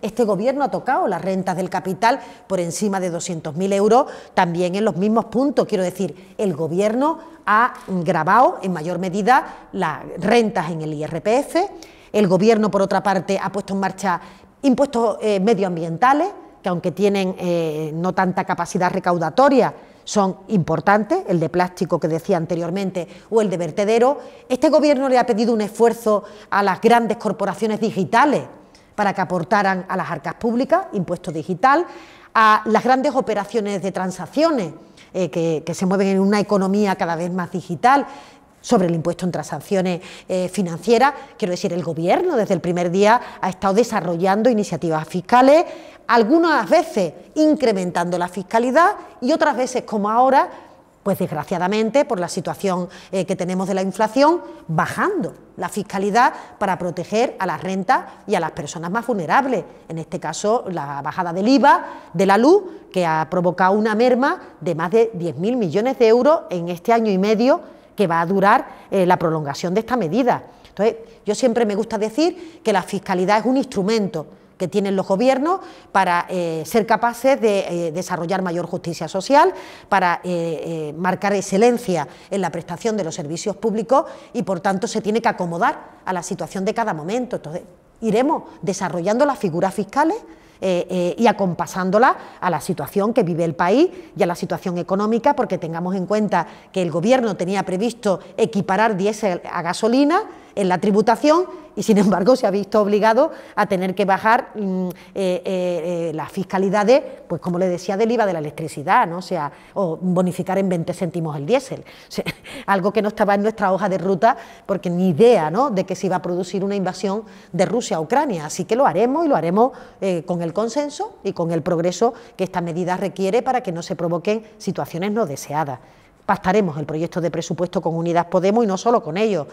Este gobierno ha tocado las rentas del capital por encima de 200.000 euros también en los mismos puntos. Quiero decir, el gobierno ha grabado en mayor medida las rentas en el IRPF. El gobierno, por otra parte, ha puesto en marcha impuestos eh, medioambientales que aunque tienen eh, no tanta capacidad recaudatoria, son importantes, el de plástico que decía anteriormente o el de vertedero. Este gobierno le ha pedido un esfuerzo a las grandes corporaciones digitales para que aportaran a las arcas públicas, impuesto digital, a las grandes operaciones de transacciones eh, que, se mueven en una economía cada vez más digital, sobre el impuesto en transacciones eh, financieras. Quiero decir, el Gobierno desde el primer día ha estado desarrollando iniciativas fiscales, algunas veces incrementando la fiscalidad y otras veces, como ahora, pues desgraciadamente, por la situación eh, que tenemos de la inflación, bajando la fiscalidad para proteger a las rentas y a las personas más vulnerables. En este caso, la bajada del IVA de la luz, que ha provocado una merma de más de 10.000 millones de euros en este año y medio que va a durar eh, la prolongación de esta medida. Entonces, yo siempre me gusta decir que la fiscalidad es un instrumento que tienen los gobiernos para eh, ser capaces de eh, desarrollar mayor justicia social, para eh, marcar excelencia en la prestación de los servicios públicos y, por tanto, se tiene que acomodar a la situación de cada momento. Entonces, iremos desarrollando las figuras fiscales y acompasándola a la situación que vive el país y a la situación económica, porque tengamos en cuenta que el Gobierno tenía previsto equiparar diésel a gasolina en la tributación y sin embargo se ha visto obligado a tener que bajar mm, eh, eh, eh, las fiscalidades, pues como le decía, del IVA de la electricidad, ¿no? o, sea, o bonificar en 20 céntimos el diésel, algo que no estaba en nuestra hoja de ruta porque ni idea de que se iba a producir una invasión de Rusia a Ucrania, así que lo haremos y lo haremos con el consenso y con el progreso que esta medida requiere para que no se provoquen situaciones no deseadas. ...pastaremos el proyecto de presupuesto con Unidas Podemos y no solo con ellos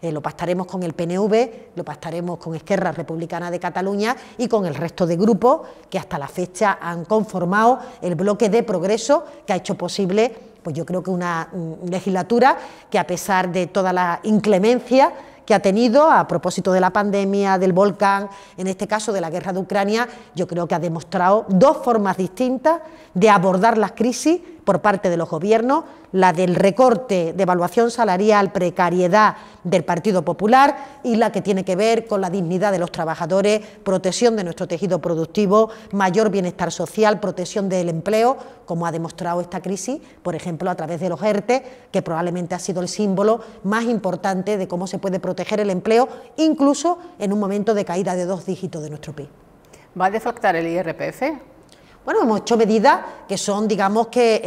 eh, lo pactaremos con el PNV, lo pactaremos con Esquerra Republicana de Cataluña y con el resto de grupos que hasta la fecha han conformado el bloque de progreso que ha hecho posible, pues yo creo que una mm, legislatura que a pesar de toda la inclemencia que ha tenido a propósito de la pandemia, del volcán, en este caso de la guerra de Ucrania, yo creo que ha demostrado dos formas distintas de abordar las crisis por parte de los gobiernos, la del recorte de evaluación salarial, precariedad del Partido Popular y la que tiene que ver con la dignidad de los trabajadores, protección de nuestro tejido productivo, mayor bienestar social, protección del empleo, como ha demostrado esta crisis, por ejemplo, a través de los ERTE, que probablemente ha sido el símbolo más importante de cómo se puede proteger el empleo, incluso en un momento de caída de dos dígitos de nuestro PIB. ¿Va a defactar el IRPF? Bueno, hemos hecho medidas que son, digamos, que eh,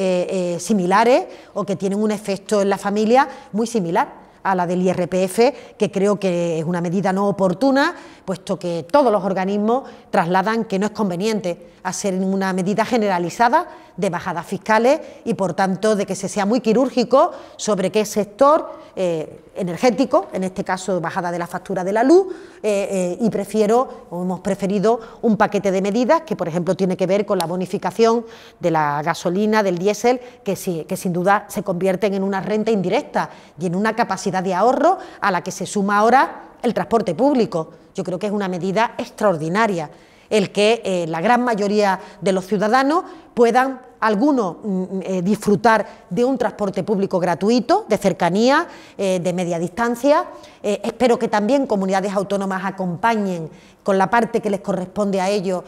eh, similares o que tienen un efecto en la familia muy similar a la del IRPF, que creo que es una medida no oportuna, puesto que todos los organismos trasladan que no es conveniente hacer una medida generalizada de bajadas fiscales y, por tanto, de que se sea muy quirúrgico sobre qué sector eh, energético, en este caso bajada de la factura de la luz, eh, eh, y prefiero o hemos preferido un paquete de medidas que, por ejemplo, tiene que ver con la bonificación de la gasolina, del diésel, que sin duda se convierten en una renta indirecta y en una capacidad de ahorro a la que se suma ahora el transporte público. Yo creo que es una medida extraordinaria el que eh, la gran mayoría de los ciudadanos puedan algunos mm, mm, eh, disfrutar de un transporte público gratuito, de cercanía, eh, de media distancia. Eh, espero que también comunidades autónomas acompañen con la parte que les corresponde a ellos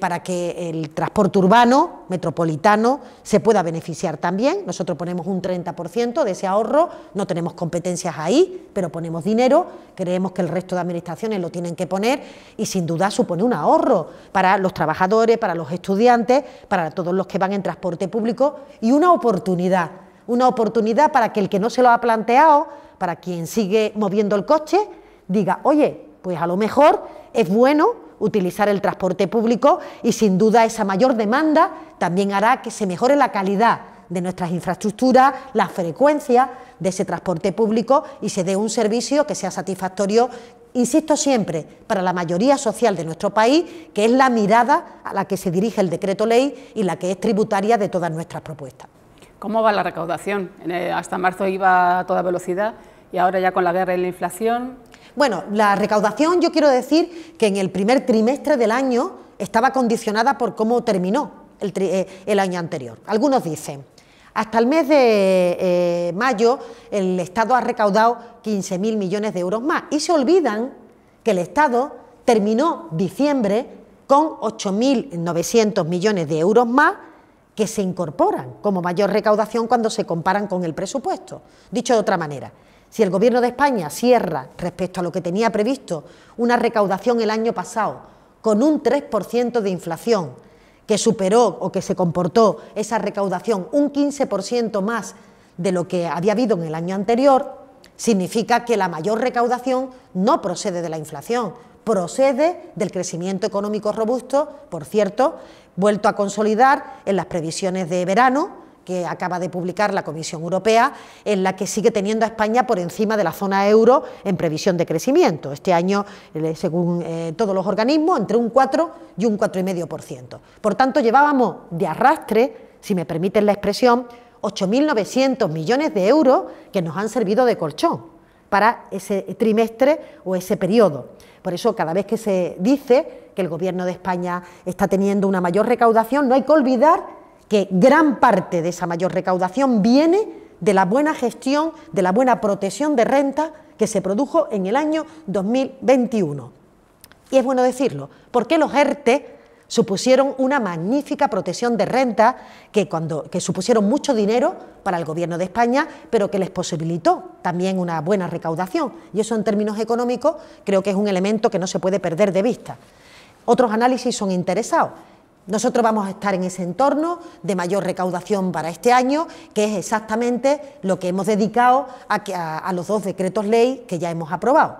para que el transporte urbano, metropolitano, se pueda beneficiar también. Nosotros ponemos un 30% de ese ahorro, no tenemos competencias ahí, pero ponemos dinero, creemos que el resto de administraciones lo tienen que poner y sin duda supone un ahorro para los trabajadores, para los estudiantes, para todos los los que van en transporte público y una oportunidad, una oportunidad para que el que no se lo ha planteado, para quien sigue moviendo el coche, diga, oye, pues a lo mejor es bueno utilizar el transporte público y sin duda esa mayor demanda también hará que se mejore la calidad de nuestras infraestructuras, la frecuencia de ese transporte público y se dé un servicio que sea satisfactorio insisto siempre, para la mayoría social de nuestro país, que es la mirada a la que se dirige el decreto ley y la que es tributaria de todas nuestras propuestas. ¿Cómo va la recaudación? Eh, hasta marzo iba a toda velocidad y ahora ya con la guerra y la inflación. Bueno, la recaudación yo quiero decir que en el primer trimestre del año estaba condicionada por cómo terminó el, eh, año anterior. Algunos dicen hasta el mes de eh, mayo el Estado ha recaudado 15.000 millones de euros más y se olvidan que el Estado terminó diciembre con 8.900 millones de euros más que se incorporan como mayor recaudación cuando se comparan con el presupuesto. Dicho de otra manera, si el Gobierno de España cierra respecto a lo que tenía previsto una recaudación el año pasado con un 3% de inflación, que superó o que se comportó esa recaudación un 15% más de lo que había habido en el año anterior, significa que la mayor recaudación no procede de la inflación, procede del crecimiento económico robusto, por cierto, vuelto a consolidar en las previsiones de verano, que acaba de publicar la Comisión Europea, en la que sigue teniendo a España por encima de la zona euro en previsión de crecimiento. Este año, eh, según eh, todos los organismos, entre un 4 y un 4,5%. Por tanto, llevábamos de arrastre, si me permiten la expresión, 8.900 millones de euros que nos han servido de colchón para ese trimestre o ese periodo. Por eso, cada vez que se dice que el Gobierno de España está teniendo una mayor recaudación, no hay que olvidar que gran parte de esa mayor recaudación viene de la buena gestión, de la buena protección de renta que se produjo en el año 2021. Y es bueno decirlo, porque los ERTE supusieron una magnífica protección de renta que, cuando, que supusieron mucho dinero para el Gobierno de España, pero que les posibilitó también una buena recaudación. Y eso en términos económicos creo que es un elemento que no se puede perder de vista. Otros análisis son interesados nosotros vamos a estar en ese entorno de mayor recaudación para este año, que es exactamente lo que hemos dedicado a, los dos decretos ley que ya hemos aprobado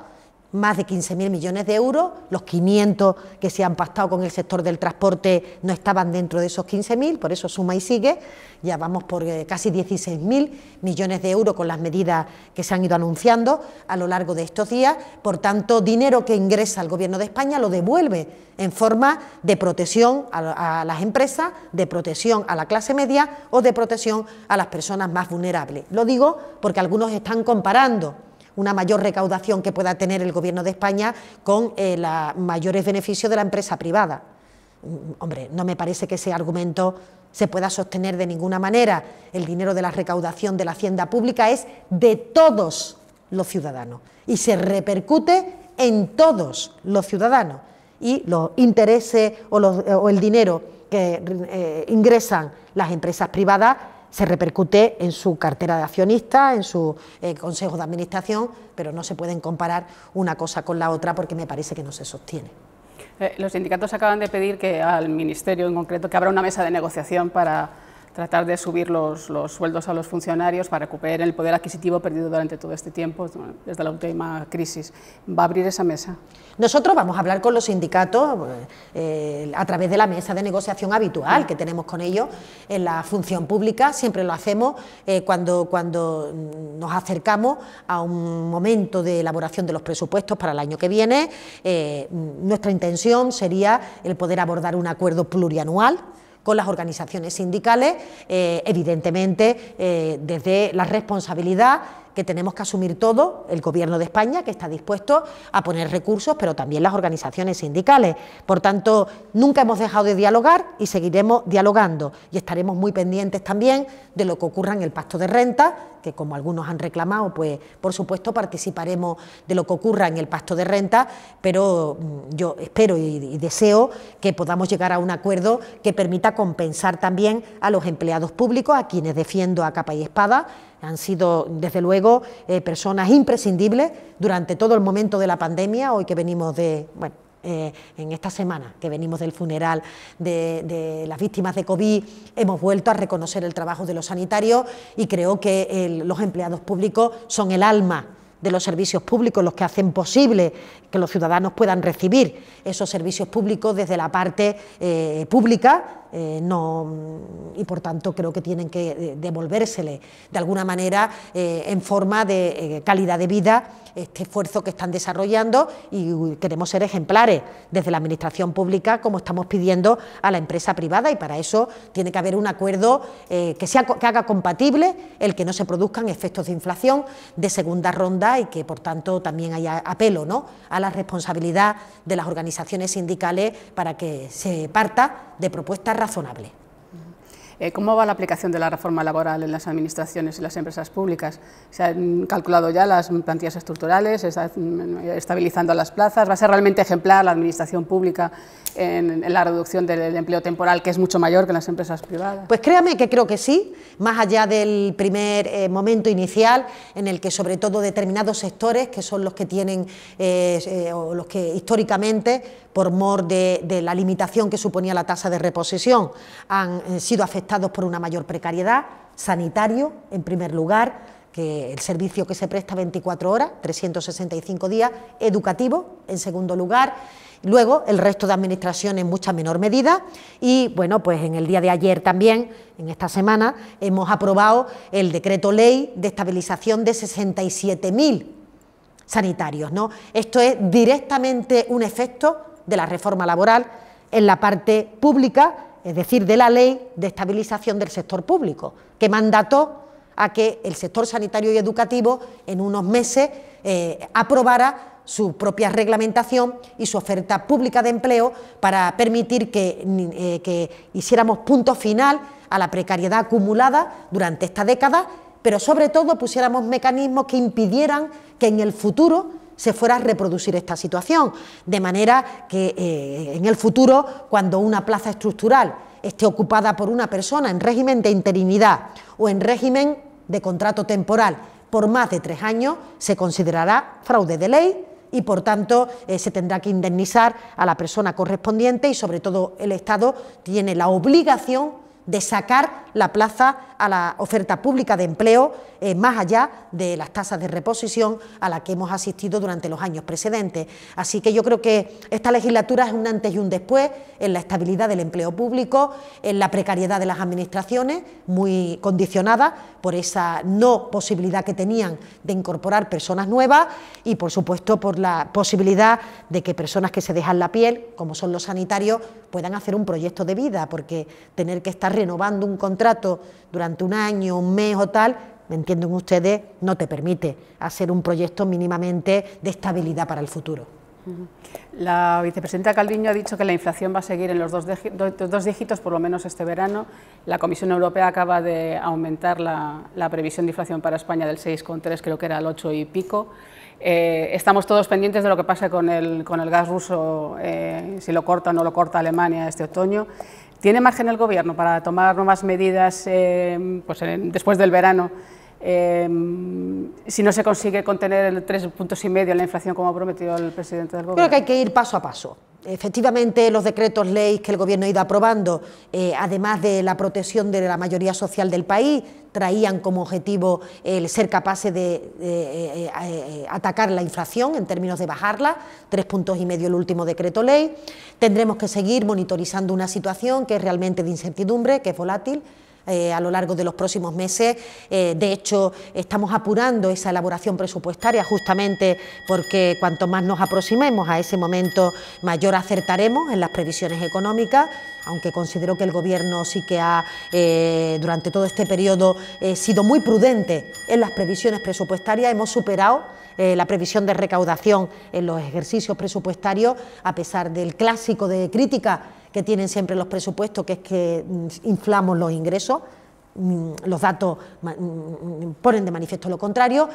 más de 15.000 millones de euros, los 500 que se han pactado con el sector del transporte no estaban dentro de esos 15.000, por eso suma y sigue, ya vamos por eh, casi 16.000 millones de euros con las medidas que se han ido anunciando a lo largo de estos días, por tanto, dinero que ingresa al Gobierno de España lo devuelve en forma de protección a, a las empresas, de protección a la clase media o de protección a las personas más vulnerables. Lo digo porque algunos están comparando una mayor recaudación que pueda tener el Gobierno de España con eh, los mayores beneficios de la empresa privada. Mm, hombre, no me parece que ese argumento se pueda sostener de ninguna manera. El dinero de la recaudación de la hacienda pública es de todos los ciudadanos y se repercute en todos los ciudadanos. Y los intereses o, eh, el dinero que eh, ingresan las empresas privadas se repercute en su cartera de accionistas, en su eh, consejo de administración, pero no se pueden comparar una cosa con la otra porque me parece que no se sostiene. Eh, los sindicatos acaban de pedir que al Ministerio en concreto que abra una mesa de negociación para tratar de subir los, los, sueldos a los funcionarios para recuperar el poder adquisitivo perdido durante todo este tiempo, desde la última crisis. Va a abrir esa mesa. Nosotros vamos a hablar con los sindicatos eh, a través de la mesa de negociación habitual que tenemos con ellos en la función pública. Siempre lo hacemos eh, cuando, cuando nos acercamos a un momento de elaboración de los presupuestos para el año que viene. Eh, nuestra intención sería el poder abordar un acuerdo plurianual con las organizaciones sindicales, eh, evidentemente eh, desde la responsabilidad que tenemos que asumir todo, el Gobierno de España, que está dispuesto a poner recursos, pero también las organizaciones sindicales. Por tanto, nunca hemos dejado de dialogar y seguiremos dialogando y estaremos muy pendientes también de lo que ocurra en el pacto de renta, que como algunos han reclamado, pues por supuesto participaremos de lo que ocurra en el pacto de renta, pero mm, yo espero y, y deseo que podamos llegar a un acuerdo que permita compensar también a los empleados públicos, a quienes defiendo a capa y espada, han sido, desde luego, eh, personas imprescindibles durante todo el momento de la pandemia, hoy que venimos de, bueno, eh, en esta semana que venimos del funeral de, las víctimas de COVID, hemos vuelto a reconocer el trabajo de los sanitarios y creo que los empleados públicos son el alma de los servicios públicos, los que hacen posible que los ciudadanos puedan recibir esos servicios públicos desde la parte eh, pública, eh, no, y por tanto creo que tienen que eh, devolvérsele de alguna manera eh, en forma de calidad de vida este esfuerzo que están desarrollando y queremos ser ejemplares desde la Administración Pública como estamos pidiendo a la empresa privada y para eso tiene que haber un acuerdo que, sea, que haga compatible el que no se produzcan efectos de inflación de segunda ronda y que por tanto también haya apelo ¿no? a la responsabilidad de las organizaciones sindicales para que se parta de propuestas razonable. Eh, ¿Cómo va la aplicación de la reforma laboral en las administraciones y las empresas públicas? ¿Se han calculado ya las plantillas estructurales? estabilizando las plazas? ¿Va a ser realmente ejemplar la administración pública en, la reducción del empleo temporal, que es mucho mayor que en las empresas privadas? Pues créame que creo que sí, más allá del primer eh, momento inicial, en el que sobre todo determinados sectores, que son los que tienen, eh, o los que históricamente, por mor de la limitación que suponía la tasa de reposición, han sido afectados por una mayor precariedad, sanitario en primer lugar, que el servicio que se presta 24 horas, 365 días, educativo en segundo lugar, luego el resto de administración en mucha menor medida y bueno, pues en el día de ayer también, en esta semana, hemos aprobado el decreto ley de estabilización de 67.000 sanitarios, ¿no? Esto es directamente un efecto de la reforma laboral en la parte pública es decir, de la ley de estabilización del sector público, que mandató a que el sector sanitario y educativo en unos meses eh, aprobara su propia reglamentación y su oferta pública de empleo para permitir eh, que, hiciéramos punto final a la precariedad acumulada durante esta década, pero sobre todo pusiéramos mecanismos que impidieran que en el futuro se fuera a reproducir esta situación. De manera que eh, en el futuro, cuando una plaza estructural esté ocupada por una persona en régimen de interinidad o en régimen de contrato temporal por más de tres años, se considerará fraude de ley y por tanto eh, se tendrá que indemnizar a la persona correspondiente y sobre todo el Estado tiene la obligación de sacar la plaza a la oferta pública de empleo, eh, más allá de las tasas de reposición a las que hemos asistido durante los años precedentes. Así que yo creo que esta legislatura es un antes y un después en la estabilidad del empleo público, en la precariedad de las administraciones, muy condicionada por esa no posibilidad que tenían de incorporar personas nuevas y, por supuesto, por la posibilidad de que personas que se dejan la piel, como son los sanitarios, puedan hacer un proyecto de vida, porque tener que estar renovando un contrato durante un año, un mes o tal, me entienden ustedes, no te permite hacer un proyecto mínimamente de estabilidad para el futuro. La vicepresidenta Calviño ha dicho que la inflación va a seguir en los dos, dígitos por lo menos este verano. La Comisión Europea acaba de aumentar la, previsión de inflación para España del 6,3, creo que era el 8 y pico. Eh, estamos todos pendientes de lo que pasa con el, con el gas ruso, eh, si lo corta o no lo corta Alemania este otoño. ¿Tiene margen el Gobierno para tomar nuevas medidas eh, pues, después del verano Em, si no se consigue contener tres puntos y medio la inflación como ha prometido el presidente del gobierno. Creo que hay que ir paso a paso. Efectivamente, los decretos ley que el gobierno ha ido aprobando, eh, además de la protección de la mayoría social del país, traían como objetivo el ser capaces de eh, eh, atacar la inflación en términos de bajarla, tres puntos y medio el último decreto ley. Tendremos que seguir monitorizando una situación que es realmente de incertidumbre, que es volátil eh, a lo largo de los próximos meses. Eh, de hecho, estamos apurando esa elaboración presupuestaria justamente porque cuanto más nos aproximemos a ese momento, mayor acertaremos en las previsiones económicas, aunque considero que el Gobierno sí que ha, eh, durante todo este periodo, sido muy prudente en las previsiones presupuestarias. Hemos superado la previsión de recaudación en los ejercicios presupuestarios, a pesar del clásico de crítica que tienen siempre los presupuestos, que es que mm, inflamos los ingresos, mm, los datos mm, ponen de manifiesto lo contrario,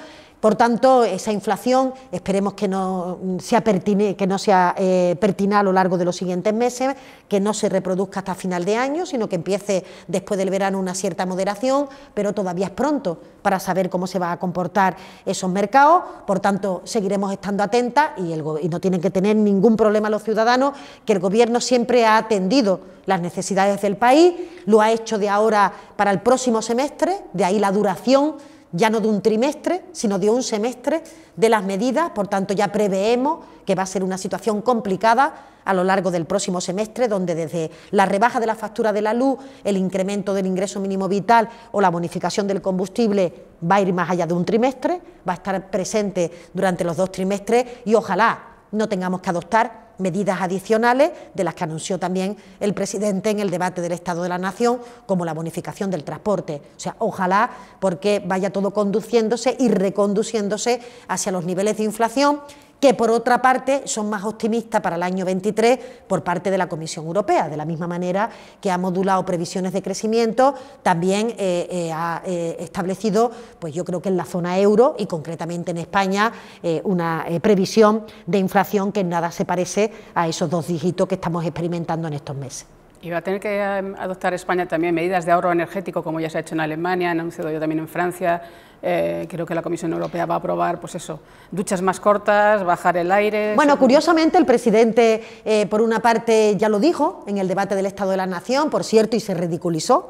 por tanto, esa inflación esperemos que no sea, pertine, que no sea eh, a lo largo de los siguientes meses, que no se reproduzca hasta final de año, sino que empiece después del verano una cierta moderación, pero todavía es pronto para saber cómo se va a comportar esos mercados. Por tanto, seguiremos estando atentas y, y no tienen que tener ningún problema los ciudadanos, que el Gobierno siempre ha atendido las necesidades del país, lo ha hecho de ahora para el próximo semestre, de ahí la duración ya no de un trimestre, sino de un semestre de las medidas, por tanto ya preveemos que va a ser una situación complicada a lo largo del próximo semestre, donde desde la rebaja de la factura de la luz, el incremento del ingreso mínimo vital o la bonificación del combustible va a ir más allá de un trimestre, va a estar presente durante los dos trimestres y ojalá no tengamos que adoptar medidas adicionales, de las que anunció también el presidente en el debate del Estado de la Nación, como la bonificación del transporte. O sea, ojalá porque vaya todo conduciéndose y reconduciéndose hacia los niveles de inflación que por otra parte son más optimistas para el año 23 por parte de la Comisión Europea, de la misma manera que ha modulado previsiones de crecimiento, también eh, eh, ha eh, establecido, pues yo creo que en la zona euro y concretamente en España, una previsión de inflación que nada se parece a esos dos dígitos que estamos experimentando en estos meses. Y va a tener que em, adoptar España también medidas de ahorro energético, como ya se ha hecho en Alemania, han anunciado yo también en Francia. Eh, creo que la Comisión Europea va a aprobar, pues eso, duchas más cortas, bajar el aire. Bueno, curiosamente el presidente, eh, por una parte, ya lo dijo en el debate del Estado de la Nación, por cierto, y se ridiculizó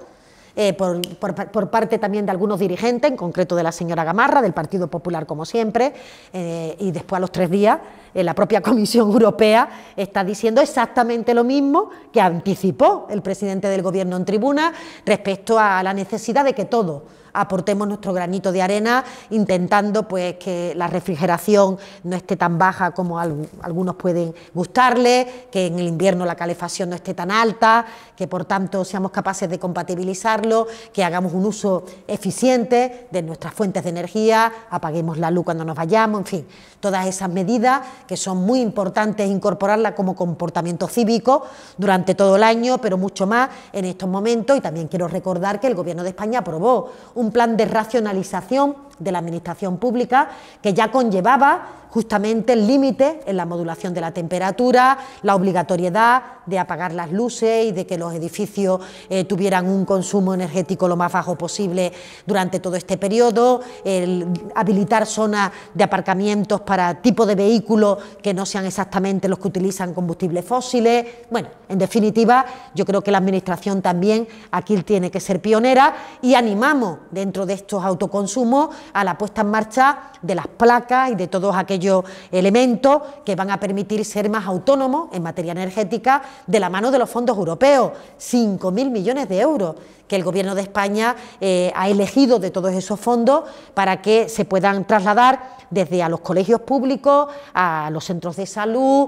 eh, por, parte también de algunos dirigentes, en concreto de la señora Gamarra, del Partido Popular como siempre, eh, y después a los tres días eh, la propia Comisión Europea está diciendo exactamente lo mismo que anticipó el presidente del Gobierno en tribuna respecto a la necesidad de que todo aportemos nuestro granito de arena, intentando pues que la refrigeración no esté tan baja como algunos pueden gustarle, que en el invierno la calefacción no esté tan alta, que por tanto seamos capaces de compatibilizarlo, que hagamos un uso eficiente de nuestras fuentes de energía, apaguemos la luz cuando nos vayamos, en fin, todas esas medidas que son muy importantes incorporarlas como comportamiento cívico durante todo el año, pero mucho más en estos momentos. Y también quiero recordar que el Gobierno de España aprobó un un plan de racionalización de la Administración Pública, que ya conllevaba justamente el límite en la modulación de la temperatura, la obligatoriedad de apagar las luces y de que los edificios eh, tuvieran un consumo energético lo más bajo posible durante todo este periodo, el habilitar zonas de aparcamientos para tipo de vehículos que no sean exactamente los que utilizan combustibles fósiles. Bueno, en definitiva, yo creo que la Administración también aquí tiene que ser pionera y animamos dentro de estos autoconsumos a la puesta en marcha de las placas y de todos aquellos elementos que van a permitir ser más autónomos en materia energética de la mano de los fondos europeos, 5.000 millones de euros que el Gobierno de España eh, ha elegido de todos esos fondos para que se puedan trasladar desde a los colegios públicos, a los centros de salud,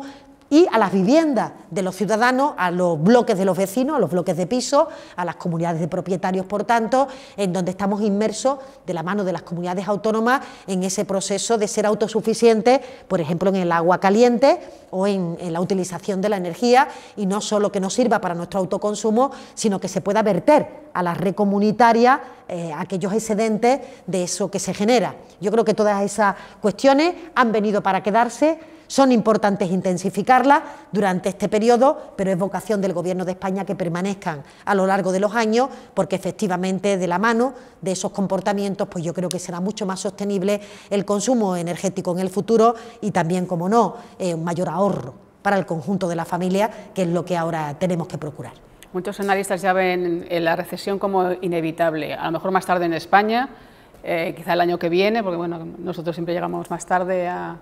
y a las viviendas de los ciudadanos, a los bloques de los vecinos, a los bloques de piso a las comunidades de propietarios, por tanto, en donde estamos inmersos de la mano de las comunidades autónomas en ese proceso de ser autosuficientes, por ejemplo, en el agua caliente o en, la utilización de la energía, y no solo que nos sirva para nuestro autoconsumo, sino que se pueda verter a la red comunitaria eh, aquellos excedentes de eso que se genera. Yo creo que todas esas cuestiones han venido para quedarse son importantes intensificarlas durante este periodo, pero es vocación del Gobierno de España que permanezcan a lo largo de los años, porque efectivamente de la mano de esos comportamientos, pues yo creo que será mucho más sostenible el consumo energético en el futuro y también, como no, eh, un mayor ahorro para el conjunto de la familia, que es lo que ahora tenemos que procurar. Muchos analistas ya ven la recesión como inevitable, a lo mejor más tarde en España, eh, quizá el año que viene, porque bueno, nosotros siempre llegamos más tarde a,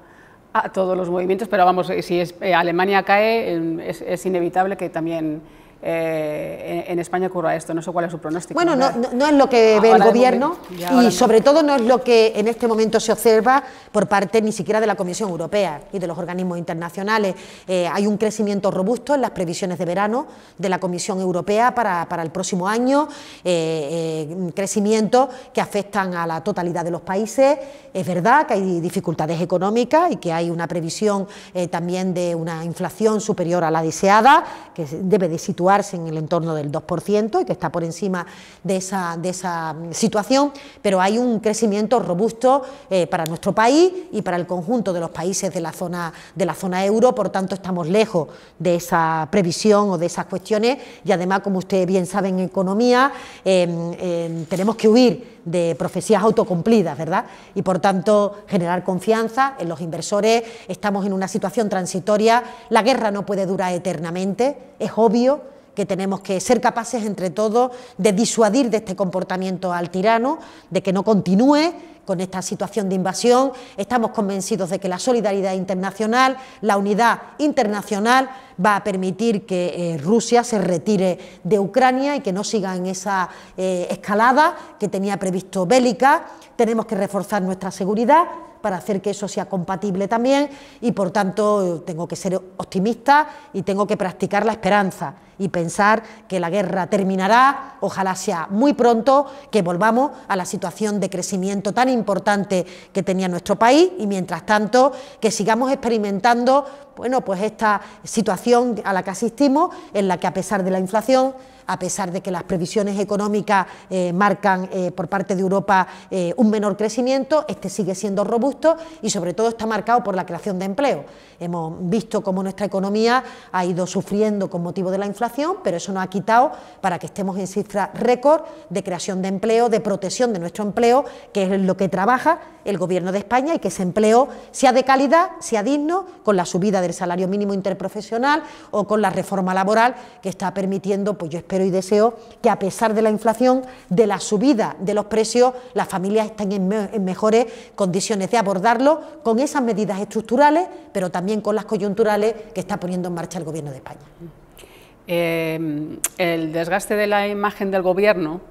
a todos los movimientos, pero vamos, eh, si es, eh, Alemania cae, em, es, es inevitable que también eh, en, España ocurra esto. No sé cuál es su pronóstico. Bueno, no, es lo que ve el gobierno y sobre todo no es lo que en este momento se observa por parte ni siquiera de la Comisión Europea y de los organismos internacionales. Eh, hay un crecimiento robusto en las previsiones de verano de la Comisión Europea para, el próximo año, eh, eh, crecimiento que afectan a la totalidad de los países. Es verdad que hay dificultades económicas y que hay una previsión también de una inflación superior a la deseada, que debe de situar en el entorno del 2% y que está por encima de esa, de esa situación, pero hay un crecimiento robusto eh, para nuestro país y para el conjunto de los países de la, zona, de la zona euro, por tanto estamos lejos de esa previsión o de esas cuestiones y además, como ustedes bien saben, en economía em, em, tenemos que huir de profecías autocumplidas, ¿verdad? Y por tanto, generar confianza en los inversores. Estamos en una situación transitoria. La guerra no puede durar eternamente, es obvio que tenemos que ser capaces entre todos de disuadir de este comportamiento al tirano, de que no continúe con esta situación de invasión. Estamos convencidos de que la solidaridad internacional, la unidad internacional va a permitir que eh, Rusia se retire de Ucrania y que no siga en esa eh, escalada que tenía previsto bélica. Tenemos que reforzar nuestra seguridad, para hacer que eso sea compatible también y por tanto tengo que ser optimista y tengo que practicar la esperanza y pensar que la guerra terminará, ojalá sea muy pronto, que volvamos a la situación de crecimiento tan importante que tenía nuestro país y mientras tanto que sigamos experimentando bueno, pues esta situación a la que asistimos en la que a pesar de la inflación a pesar de que las previsiones económicas eh, marcan eh, por parte de Europa eh, un menor crecimiento, este sigue siendo robusto y sobre todo está marcado por la creación de empleo. Hemos visto cómo nuestra economía ha ido sufriendo con motivo de la inflación, pero eso nos ha quitado para que estemos en cifra récord de creación de empleo, de protección de nuestro empleo, que es lo que trabaja el Gobierno de España y que ese empleo sea de calidad, sea digno, con la subida del salario mínimo interprofesional o con la reforma laboral que está permitiendo, pues yo espero pero y deseo que a pesar de la inflación, de la subida de los precios, las familias estén en, mejores condiciones de abordarlo con esas medidas estructurales, pero también con las coyunturales que está poniendo en marcha el Gobierno de España. Em, el desgaste de la imagen del Gobierno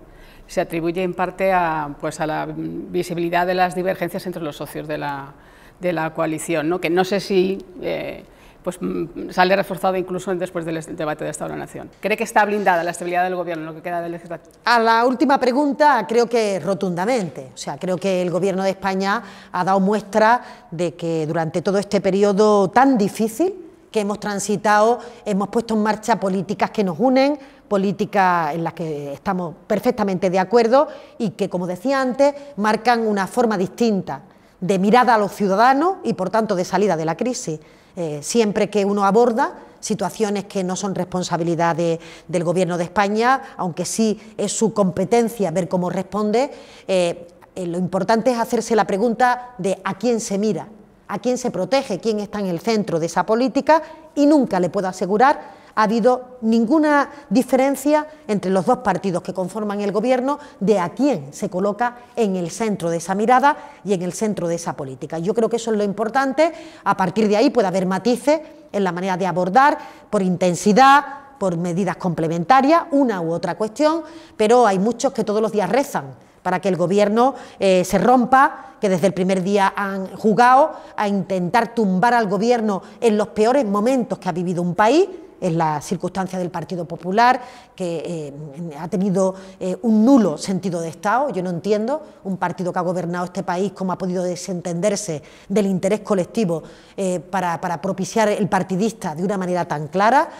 se atribuye en parte a, pues, a la visibilidad de las divergencias entre los socios de la, coalición, que no sé si eh, pues mm, sale reforzado incluso después del debate de esta de Nación. ¿Cree que está blindada la estabilidad del Gobierno en lo que queda de legislatura? A la última pregunta creo que rotundamente. O sea, creo que el Gobierno de España ha dado muestra de que durante todo este periodo tan difícil que hemos transitado, hemos puesto en marcha políticas que nos unen, políticas en las que estamos perfectamente de acuerdo y que, como decía antes, marcan una forma distinta de mirada a los ciudadanos y, por tanto, de salida de la crisis. Eh, siempre que uno aborda situaciones que no son responsabilidad del Gobierno de España, aunque sí es su competencia ver cómo responde, eh, eh, lo importante es hacerse la pregunta de a quién se mira, a quién se protege, quién está en el centro de esa política y nunca le puedo asegurar ha habido ninguna diferencia entre los dos partidos que conforman el Gobierno de a quién se coloca en el centro de esa mirada y en el centro de esa política. Yo creo que eso es lo importante. A partir de ahí puede haber matices en la manera de abordar por intensidad, por medidas complementarias, una u otra cuestión, pero hay muchos que todos los días rezan para que el gobierno eh, se rompa, que desde el primer día han jugado a intentar tumbar al gobierno en los peores momentos que ha vivido un país, es la circunstancia del Partido Popular, que eh, ha tenido eh, un nulo sentido de Estado. Yo no entiendo un partido que ha gobernado este país cómo ha podido desentenderse del interés colectivo eh, para, para propiciar el partidista de una manera tan clara.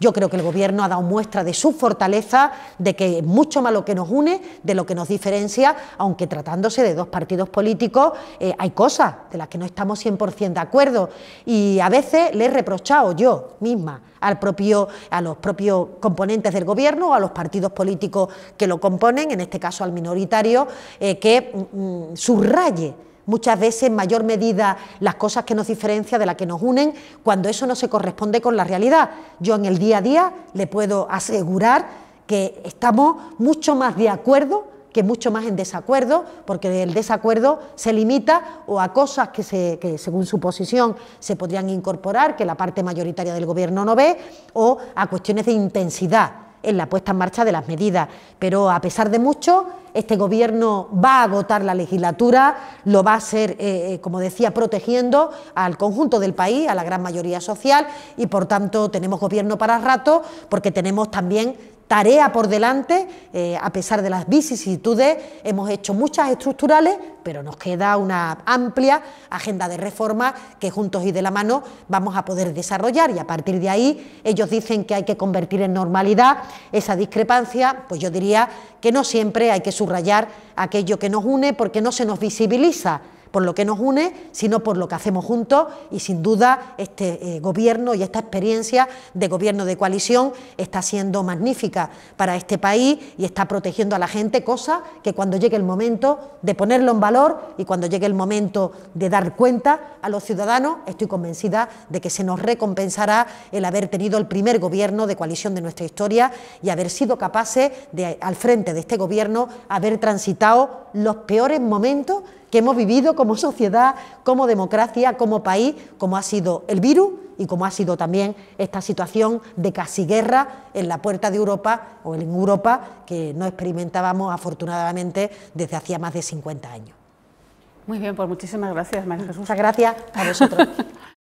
Yo creo que el Gobierno ha dado muestra de su fortaleza, de que es mucho más lo que nos une, de lo que nos diferencia, aunque tratándose de dos partidos políticos eh, hay cosas de las que no estamos 100% de acuerdo. Y a veces le he reprochado yo misma al propio, a los propios componentes del Gobierno o a los partidos políticos que lo componen, en este caso al minoritario, eh, que mm, mm, subraye muchas veces en mayor medida las cosas que nos diferencian de las que nos unen, cuando eso no se corresponde con la realidad. Yo en el día a día le puedo asegurar que estamos mucho más de acuerdo que mucho más en desacuerdo, porque el desacuerdo se limita o a cosas que, que, según su posición se podrían incorporar, que la parte mayoritaria del gobierno no ve, o a cuestiones de intensidad en la puesta en marcha de las medidas. Pero a pesar de mucho, este Gobierno va a agotar la legislatura, lo va a ser, eh, eh, como decía, protegiendo al conjunto del país, a la gran mayoría social, y por tanto tenemos Gobierno para rato porque tenemos también tarea por delante, eh, a pesar de las vicisitudes, hemos hecho muchas estructurales, pero nos queda una amplia agenda de reformas que juntos y de la mano vamos a poder desarrollar y a partir de ahí ellos dicen que hay que convertir en normalidad esa discrepancia, pues yo diría que no siempre hay que subrayar aquello que nos une porque no se nos visibiliza por lo que nos une, sino por lo que hacemos juntos y sin duda este eh, gobierno y esta experiencia de gobierno de coalición está siendo magnífica para este país y está protegiendo a la gente, cosa que cuando llegue el momento de ponerlo en valor y cuando llegue el momento de dar cuenta a los ciudadanos, estoy convencida de que se nos recompensará el haber tenido el primer gobierno de coalición de nuestra historia y haber sido capaces de, al frente de este gobierno, haber transitado los peores momentos que hemos vivido como sociedad, como democracia, como país, como ha sido el virus y como ha sido también esta situación de casi guerra en la puerta de Europa o en Europa que no experimentábamos afortunadamente desde hacía más de 50 años. Muy bien, pues muchísimas gracias, María Jesús. Muchas gracias a vosotros.